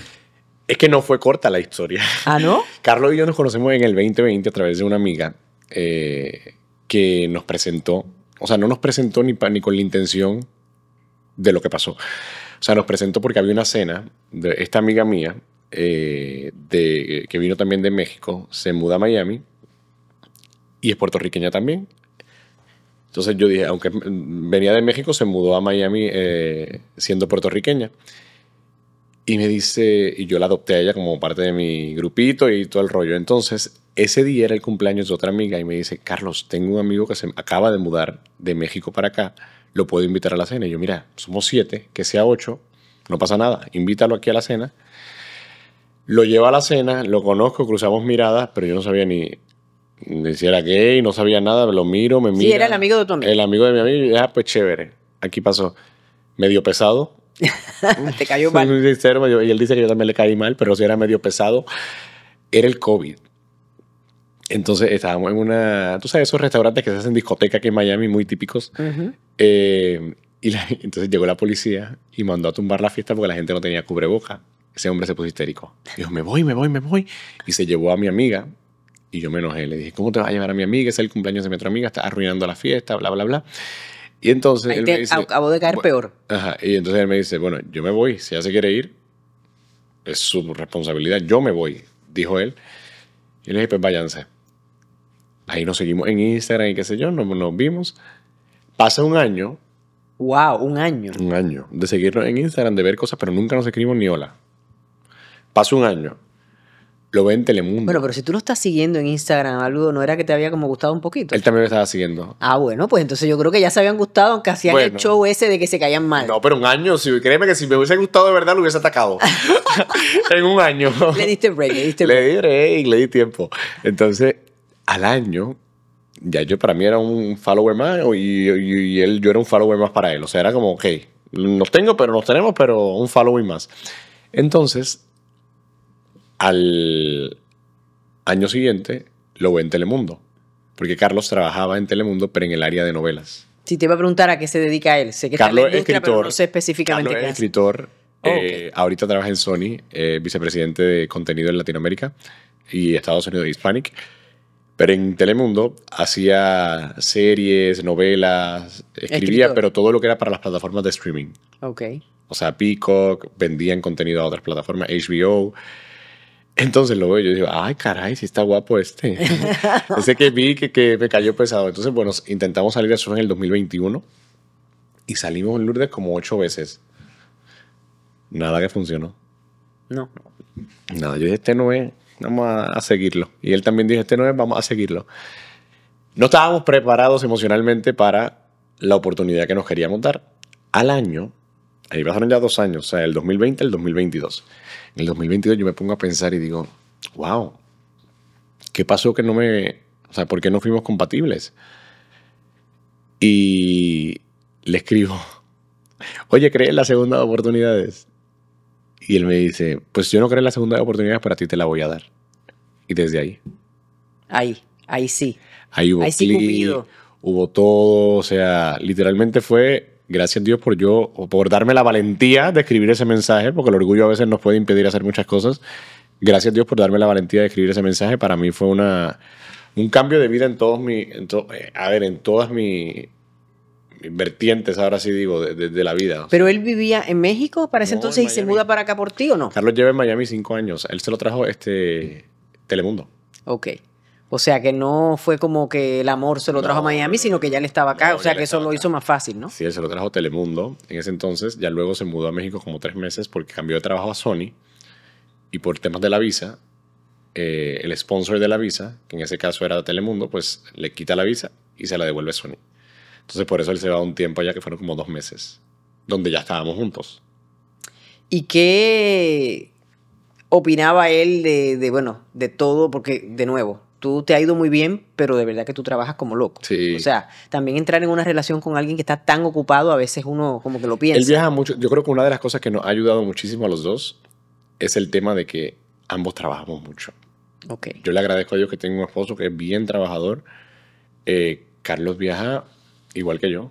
es que no fue corta la historia. Ah, ¿no? Carlos y yo nos conocemos en el 2020 a través de una amiga eh, que nos presentó, o sea, no nos presentó ni, ni con la intención de lo que pasó. O sea, nos presentó porque había una cena de esta amiga mía eh, de, que vino también de México, se muda a Miami y es puertorriqueña también. Entonces yo dije, aunque venía de México, se mudó a Miami eh, siendo puertorriqueña. Y me dice, y yo la adopté a ella como parte de mi grupito y todo el rollo. Entonces, ese día era el cumpleaños de otra amiga y me dice, Carlos, tengo un amigo que se acaba de mudar de México para acá lo puedo invitar a la cena. Y yo, mira, somos siete, que sea ocho, no pasa nada, invítalo aquí a la cena. Lo lleva a la cena, lo conozco, cruzamos miradas, pero yo no sabía ni, ni si era gay, no sabía nada, lo miro, me mira. Sí, era el amigo de tu El amigo de mi amigo, ah, pues chévere. Aquí pasó medio pesado. Te cayó mal. y él dice que yo también le caí mal, pero si era medio pesado. Era el COVID. Entonces estábamos en una, tú sabes, esos restaurantes que se hacen discoteca aquí en Miami, muy típicos. Eh, y entonces llegó la policía y mandó a tumbar la fiesta porque la gente no tenía cubreboca. Ese hombre se puso histérico. Dijo, me voy, me voy, me voy. Y se llevó a mi amiga. Y yo me enojé. Le dije, ¿cómo te vas a llevar a mi amiga? Es el cumpleaños de mi otra amiga. Está arruinando la fiesta, bla, bla, bla. Y entonces... Él acabo de caer peor. Ajá. Y entonces él me dice, bueno, yo me voy. Si ella se quiere ir, es su responsabilidad. Yo me voy, dijo él. Y le dije, pues váyanse. Ahí nos seguimos en Instagram y qué sé yo, nos, vimos. Pasa un año. ¡Wow! Un año. Un año de seguirnos en Instagram, de ver cosas, pero nunca nos escribimos ni hola. Pasa un año. Lo ve en Telemundo. Bueno, pero si tú lo estás siguiendo en Instagram algo, ¿no era que te había como gustado un poquito? Él también me estaba siguiendo. Ah, bueno, pues entonces yo creo que ya se habían gustado, aunque hacían el show ese de que se caían mal. No, pero un año, créeme que si me hubiese gustado de verdad, lo hubiese atacado. en un año. Le diste break, le diste break. Le di break, le di tiempo. Entonces, al año, ya yo para mí era un follower más y, él, yo era un follower más para él. O sea, era como, ok, nos tengo, pero nos tenemos, pero un follower más. Entonces, al año siguiente lo ve en Telemundo, porque Carlos trabajaba en Telemundo, pero en el área de novelas. Si te iba a preguntar a qué se dedica él, sé que Carlos es escritor, no sé específicamente qué es hace. escritor. Oh, eh, ahorita trabaja en Sony, eh, vicepresidente de contenido en Latinoamérica y Estados Unidos Hispanic. Pero en Telemundo hacía series, novelas, escribía, pero todo lo que era para las plataformas de streaming. Ok. O sea, Peacock, vendían contenido a otras plataformas, HBO. Entonces lo veo, yo digo, ay, caray, si está guapo este. Ese que vi que, me cayó pesado. Entonces, bueno, intentamos salir a eso en el 2021 y salimos en Lourdes como ocho veces. Nada que funcionó. No. Nada, yo dije, este no es vamos a, seguirlo. Y él también dijo, este no es, vamos a seguirlo. No estábamos preparados emocionalmente para la oportunidad que nos queríamos dar. Al año, ahí pasaron ya dos años, o sea, el 2020 el 2022. En el 2022 yo me pongo a pensar y digo, wow, ¿qué pasó que no me... O sea, ¿por qué no fuimos compatibles? Y le escribo, oye, ¿crees en segunda segundas oportunidades? Y él me dice, pues yo no creo en la segunda oportunidad, para ti te la voy a dar. Y desde ahí. Ahí, ahí sí. Ahí hubo hubo todo, o sea, literalmente fue gracias a Dios por yo, por darme la valentía de escribir ese mensaje, porque el orgullo a veces nos puede impedir hacer muchas cosas. Gracias a Dios por darme la valentía de escribir ese mensaje. Para mí fue una, un cambio de vida en todos mis, eh, a ver, en todas mis vertientes, ahora sí digo, de, la vida. Pero él vivía en México para ese entonces y se muda para acá por ti o no? Carlos lleva en Miami cinco años. Él se lo trajo este Telemundo. Ok. O sea que no fue como que el amor se lo trajo a Miami, sino que ya él estaba acá. o sea que eso lo hizo más fácil, ¿no? Sí, él se lo trajo Telemundo en ese entonces. Ya luego se mudó a México como tres meses porque cambió de trabajo a Sony. Y por temas de la visa, eh, el sponsor de la visa, que en ese caso era Telemundo, pues le quita la visa y se la devuelve a Sony. Entonces por eso él se va un tiempo allá, que fueron como dos meses, donde ya estábamos juntos. ¿Y qué opinaba él de, de bueno, de todo? Porque, de nuevo, tú te ha ido muy bien, pero de verdad que tú trabajas como loco. Sí. O sea, también entrar en una relación con alguien que está tan ocupado, a veces uno como que lo piensa. Él viaja mucho. Yo creo que una de las cosas que nos ha ayudado muchísimo a los dos es el tema de que ambos trabajamos mucho. Okay. Yo le agradezco a Dios que tengo un esposo que es bien trabajador. Eh, Carlos viaja igual que yo.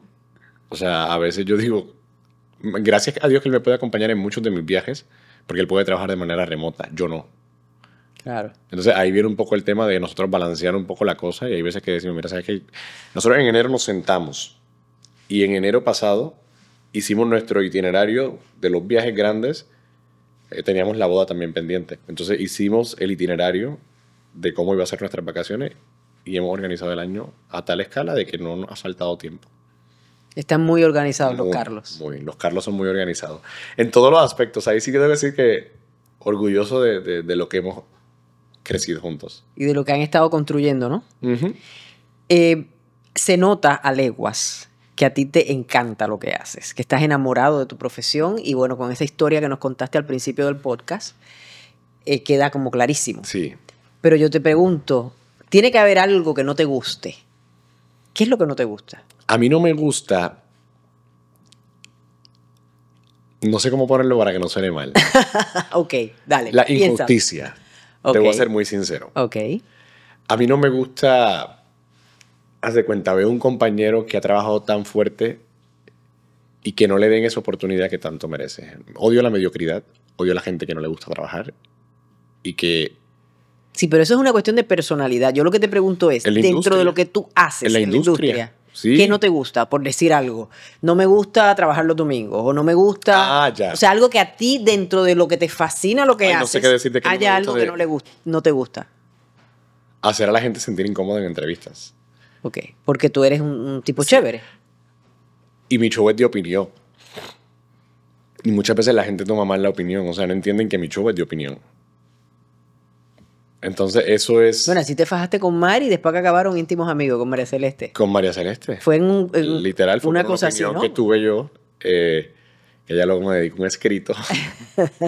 O sea, a veces yo digo, gracias a Dios que él me puede acompañar en muchos de mis viajes, porque él puede trabajar de manera remota, yo no. Claro. Entonces ahí viene un poco el tema de nosotros balancear un poco la cosa y hay veces que decimos, mira, ¿sabes que Nosotros en enero nos sentamos y en enero pasado hicimos nuestro itinerario de los viajes grandes, eh, teníamos la boda también pendiente. Entonces hicimos el itinerario de cómo iba a ser nuestras vacaciones y hemos organizado el año a tal escala de que no nos ha faltado tiempo. Están muy organizados los Carlos. Muy, los Carlos son muy organizados. En todos los aspectos, ahí sí que debo decir que orgulloso de, lo que hemos crecido juntos. Y de lo que han estado construyendo, ¿no? Eh, se nota a leguas que a ti te encanta lo que haces, que estás enamorado de tu profesión y bueno, con esa historia que nos contaste al principio del podcast, eh, queda como clarísimo. Sí. Pero yo te pregunto, tiene que haber algo que no te guste. ¿Qué es lo que no te gusta? A mí no me gusta. No sé cómo ponerlo para que no suene mal. ok, dale. La injusticia. Te voy a ser muy sincero. Ok. A mí no me gusta. Haz de cuenta, veo un compañero que ha trabajado tan fuerte y que no le den esa oportunidad que tanto merece. Odio la mediocridad, odio a la gente que no le gusta trabajar y que Sí, pero eso es una cuestión de personalidad. Yo lo que te pregunto es, dentro de lo que tú haces en la industria, ¿qué no te gusta? Por decir algo, no me gusta trabajar los domingos o no me gusta... Ah, o sea, algo que a ti dentro de lo que te fascina lo que haces, no algo que no, le gusta, no te gusta. Hacer a la gente sentir incómoda en entrevistas. Ok, porque tú eres un, tipo chévere. Y mi show es de opinión. Y muchas veces la gente toma mal la opinión, o sea, no entienden que mi show es de opinión. Entonces, eso es. Bueno, así te fajaste con Mari después que acabaron íntimos amigos con María Celeste. Con María Celeste. Fue en un. Literal, fue una, cosa que tuve yo. Eh, ella luego me dedicó un escrito.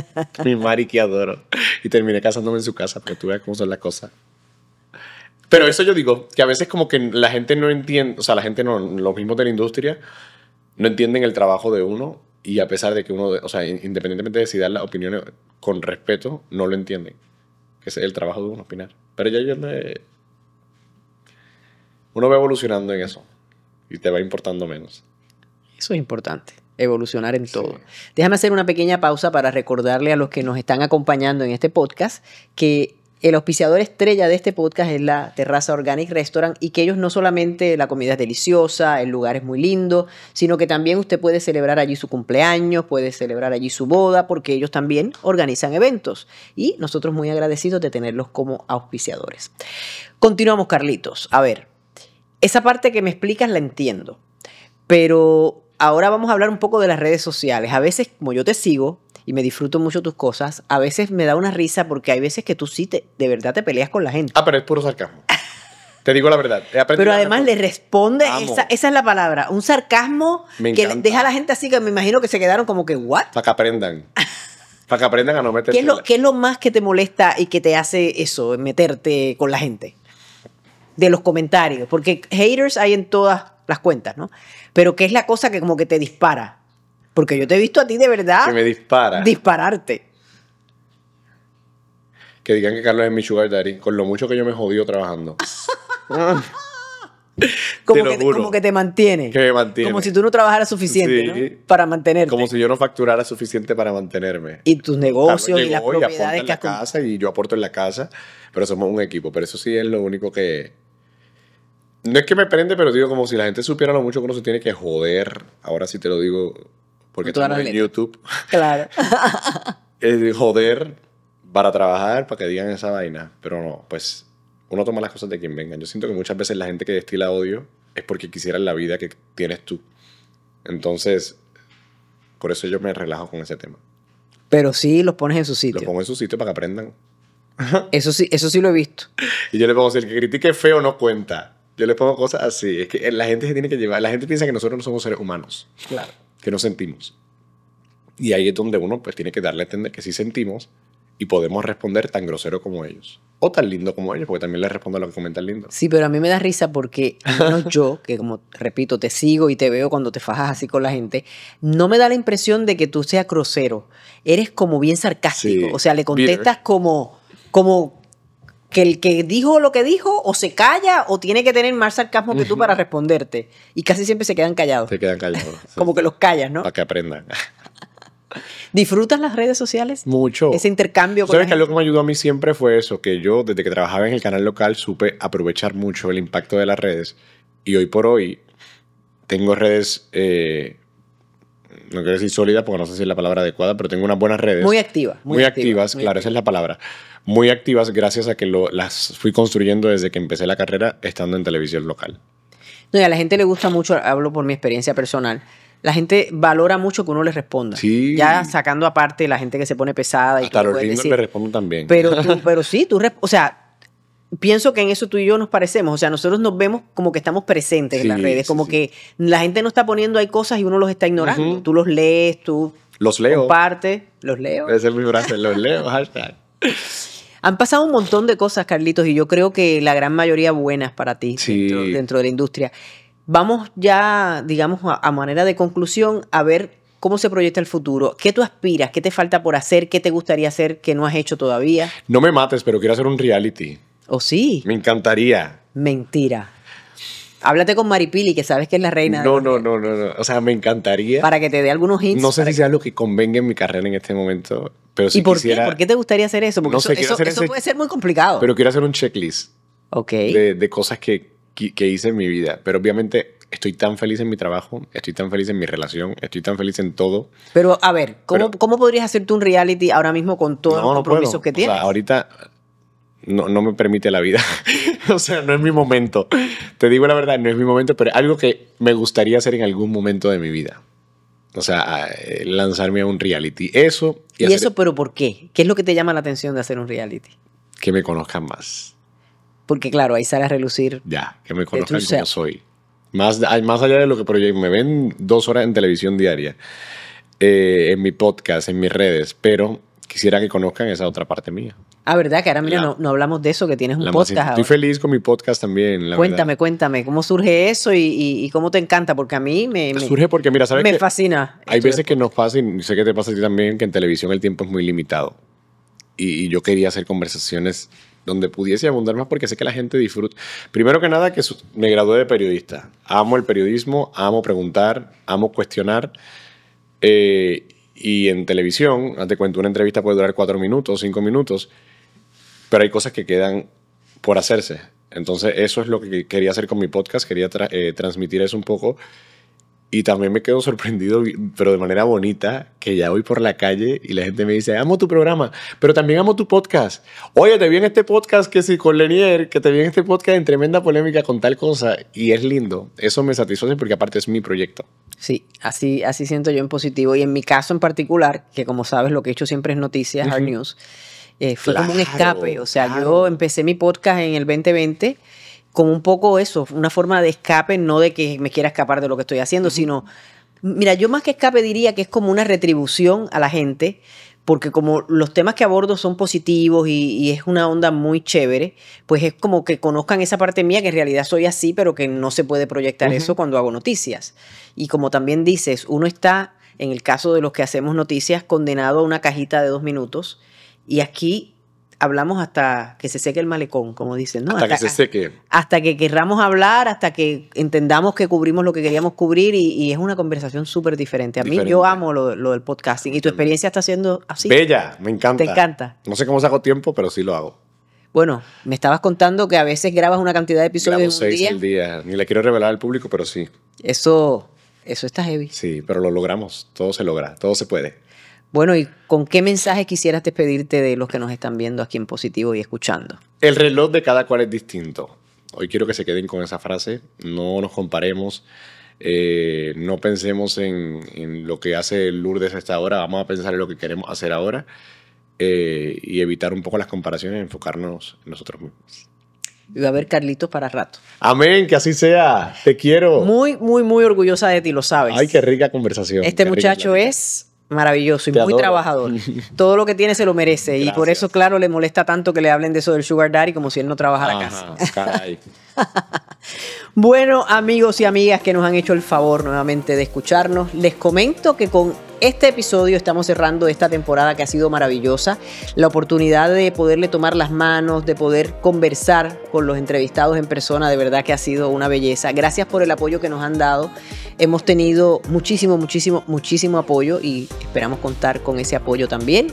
Mi Mari que adoro. Y terminé casándome en su casa, porque tú veas cómo son las cosas. Pero eso yo digo, que a veces como que la gente no entiende, o sea, la gente no, los mismos de la industria, no entienden el trabajo de uno y a pesar de que uno, o sea, independientemente de si dar las opiniones con respeto, no lo entienden que es el trabajo de uno opinar. Pero ya yo me Uno va evolucionando en eso y te va importando menos. Eso es importante, evolucionar en todo. Déjame hacer una pequeña pausa para recordarle a los que nos están acompañando en este podcast que el auspiciador estrella de este podcast es la Terraza Organic Restaurant y que ellos no solamente la comida es deliciosa, el lugar es muy lindo, sino que también usted puede celebrar allí su cumpleaños, puede celebrar allí su boda, porque ellos también organizan eventos. Y nosotros muy agradecidos de tenerlos como auspiciadores. Continuamos, Carlitos. A ver, esa parte que me explicas la entiendo, pero ahora vamos a hablar un poco de las redes sociales. A veces, como yo te sigo, y me disfruto mucho tus cosas. A veces me da una risa porque hay veces que tú sí de verdad te peleas con la gente. Ah, pero es puro sarcasmo. Te digo la verdad. Pero además le responde, esa, es la palabra, un sarcasmo que deja a la gente así que me imagino que se quedaron como que, ¿what? Para que aprendan. Para que aprendan a no meterse. ¿Qué es, lo, ¿Qué es lo más que te molesta y que te hace eso, meterte con la gente? De los comentarios, porque haters hay en todas las cuentas, ¿no? Pero ¿qué es la cosa que como que te dispara? Porque yo te he visto a ti de verdad. Que me dispara. Dispararte. Que digan que Carlos es mi sugar daddy, con lo mucho que yo me jodido trabajando. como, que, te mantiene. Que me mantiene. Como si tú no trabajaras suficiente ¿no? para mantenerte. Como si yo no facturara suficiente para mantenerme. Y tus negocios y las propiedades en la casa y yo aporto en la casa, pero somos un equipo. Pero eso sí es lo único que, no es que me prende, pero digo como si la gente supiera lo mucho que uno se tiene que joder. Ahora sí te lo digo porque estamos en YouTube. Claro. es joder para trabajar, para que digan esa vaina. Pero no, pues uno toma las cosas de quien vengan. Yo siento que muchas veces la gente que destila odio es porque quisieran la vida que tienes tú. Entonces, por eso yo me relajo con ese tema. Pero sí los pones en su sitio. Los pongo en su sitio para que aprendan. Eso sí, eso sí lo he visto. Y yo le pongo, decir el que critique feo no cuenta. Yo le pongo cosas así. Es que la gente se tiene que llevar. La gente piensa que nosotros no somos seres humanos. Claro que no sentimos. Y ahí es donde uno pues tiene que darle a entender que sí sentimos y podemos responder tan grosero como ellos. O tan lindo como ellos, porque también les respondo a lo que comentan lindo. Sí, pero a mí me da risa porque, al yo, que como repito, te sigo y te veo cuando te fajas así con la gente, no me da la impresión de que tú seas grosero. Eres como bien sarcástico. o sea, le contestas como, como, que el que dijo lo que dijo o se calla o tiene que tener más sarcasmo que tú para responderte. Y casi siempre se quedan callados. Se quedan callados. Como que los callas, ¿no? Para que aprendan. ¿Disfrutas las redes sociales? Mucho. Ese intercambio. ¿Sabes que algo que me ayudó a mí siempre fue eso? Que yo, desde que trabajaba en el canal local, supe aprovechar mucho el impacto de las redes. Y hoy por hoy tengo redes eh, no quiero decir sólida porque no sé si es la palabra adecuada, pero tengo unas buenas redes. Muy activas. Muy, activas, claro, esa es la palabra. Muy activas gracias a que las fui construyendo desde que empecé la carrera estando en televisión local. No, y a la gente le gusta mucho, hablo por mi experiencia personal, la gente valora mucho que uno le responda. Sí. Ya sacando aparte la gente que se pone pesada. Y Hasta los le respondo también. Pero, pero sí, tú, o sea, pienso que en eso tú y yo nos parecemos. O sea, nosotros nos vemos como que estamos presentes en las redes, como que la gente no está poniendo ahí cosas y uno los está ignorando. Tú los lees, tú los leo. compartes, los leo. es mi frase, los leo, hashtag. Han pasado un montón de cosas, Carlitos, y yo creo que la gran mayoría buenas para ti dentro, de la industria. Vamos ya, digamos, a manera de conclusión, a ver ¿Cómo se proyecta el futuro? ¿Qué tú aspiras? ¿Qué te falta por hacer? ¿Qué te gustaría hacer que no has hecho todavía? No me mates, pero quiero hacer un reality. ¿O sí? Me encantaría. Mentira. Háblate con Maripili, que sabes que es la reina. No, no, no, no, no. O sea, me encantaría. Para que te dé algunos hints. No sé si sea lo que convenga en mi carrera en este momento. Pero si ¿Y por qué? ¿Por qué te gustaría hacer eso? Porque eso, puede ser muy complicado. Pero quiero hacer un checklist. Ok. De, cosas que, hice en mi vida. Pero obviamente estoy tan feliz en mi trabajo, estoy tan feliz en mi relación, estoy tan feliz en todo. Pero a ver, ¿cómo, ¿cómo podrías hacerte un reality ahora mismo con todos los compromisos que tienes? ahorita no, me permite la vida. o sea, no es mi momento. Te digo la verdad, no es mi momento, pero algo que me gustaría hacer en algún momento de mi vida. O sea, eh, lanzarme a un reality. Eso. ¿Y, eso, pero por qué? ¿Qué es lo que te llama la atención de hacer un reality? Que me conozcan más. Porque, claro, ahí sale a relucir. Ya, que me conozcan como soy. Más, más allá de lo que proyecto. Me ven dos horas en televisión diaria, eh, en mi podcast, en mis redes, pero quisiera que conozcan esa otra parte mía. Ah, ¿verdad? Que ahora mira, no, no, hablamos de eso, que tienes un podcast. estoy feliz con mi podcast también. La cuéntame, cuéntame, ¿cómo surge eso y, y, cómo te encanta? Porque a mí me... surge porque, mira, ¿sabes? Me fascina. Hay veces que nos pasa, y sé que te pasa a ti también, que en televisión el tiempo es muy limitado. y, yo quería hacer conversaciones donde pudiese abundar más porque sé que la gente disfruta. Primero que nada, que me gradué de periodista. Amo el periodismo, amo preguntar, amo cuestionar. Eh, y en televisión, te cuento, una entrevista puede durar cuatro minutos, cinco minutos pero hay cosas que quedan por hacerse. Entonces, eso es lo que quería hacer con mi podcast, quería eh, transmitir eso un poco. Y también me quedo sorprendido, pero de manera bonita, que ya voy por la calle y la gente me dice, amo tu programa, pero también amo tu podcast. Oye, te vi en este podcast que sí con Lenier, que te vi en este podcast en tremenda polémica con tal cosa. Y es lindo. Eso me satisface porque aparte es mi proyecto. Sí, así, así siento yo en positivo. Y en mi caso en particular, que como sabes lo que he hecho siempre es noticias, hard news. Eh, fue como un escape. O sea, yo empecé mi podcast en el 2020 con un poco eso, una forma de escape, no de que me quiera escapar de lo que estoy haciendo, sino, mira, yo más que escape diría que es como una retribución a la gente, porque como los temas que abordo son positivos y, es una onda muy chévere, pues es como que conozcan esa parte mía que en realidad soy así, pero que no se puede proyectar eso cuando hago noticias. Y como también dices, uno está, en el caso de los que hacemos noticias, condenado a una cajita de dos minutos y aquí hablamos hasta que se seque el malecón, como dicen, ¿no? Hasta, que se seque. Hasta que querramos hablar, hasta que entendamos que cubrimos lo que queríamos cubrir y, es una conversación súper diferente. A mí yo amo lo, del podcasting y tu experiencia está siendo así. Bella, me encanta. Te encanta. No sé cómo saco tiempo, pero sí lo hago. Bueno, me estabas contando que a veces grabas una cantidad de episodios Grabo en un seis al día. Ni le quiero revelar al público, pero sí. Eso, eso está heavy. Sí, pero lo logramos. Todo se logra, todo se puede. Bueno, ¿y con qué mensaje quisieras despedirte de los que nos están viendo aquí en positivo y escuchando? El reloj de cada cual es distinto. Hoy quiero que se queden con esa frase. No nos comparemos. Eh, no pensemos en, lo que hace Lourdes hasta ahora. Vamos a pensar en lo que queremos hacer ahora. Eh, y evitar un poco las comparaciones y enfocarnos en nosotros mismos. Y va a haber Carlitos para rato. Amén, que así sea. Te quiero. Muy, muy, muy orgullosa de ti, lo sabes. Ay, qué rica conversación. Este muchacho es maravilloso y muy trabajador. Todo lo que tiene se lo merece. Y por eso, claro, le molesta tanto que le hablen de eso del Sugar Daddy como si él no trabajara casa. bueno, amigos y amigas que nos han hecho el favor nuevamente de escucharnos, les comento que con este episodio estamos cerrando esta temporada que ha sido maravillosa. La oportunidad de poderle tomar las manos, de poder conversar con los entrevistados en persona, de verdad que ha sido una belleza. Gracias por el apoyo que nos han dado. Hemos tenido muchísimo, muchísimo, muchísimo apoyo y esperamos contar con ese apoyo también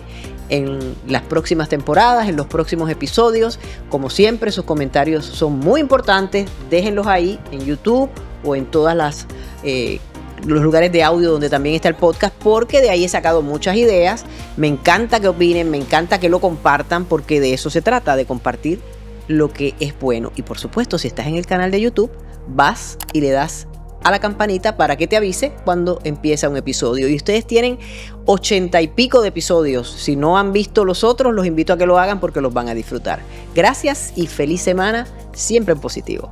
en las próximas temporadas, en los próximos episodios. Como siempre, sus comentarios son muy importantes. Déjenlos ahí en YouTube o en todas las... Eh, los lugares de audio donde también está el podcast, porque de ahí he sacado muchas ideas. Me encanta que opinen, me encanta que lo compartan, porque de eso se trata, de compartir lo que es bueno. Y por supuesto, si estás en el canal de YouTube, vas y le das a la campanita para que te avise cuando empieza un episodio. Y ustedes tienen ochenta y pico de episodios. Si no han visto los otros, los invito a que lo hagan porque los van a disfrutar. Gracias y feliz semana, siempre en positivo.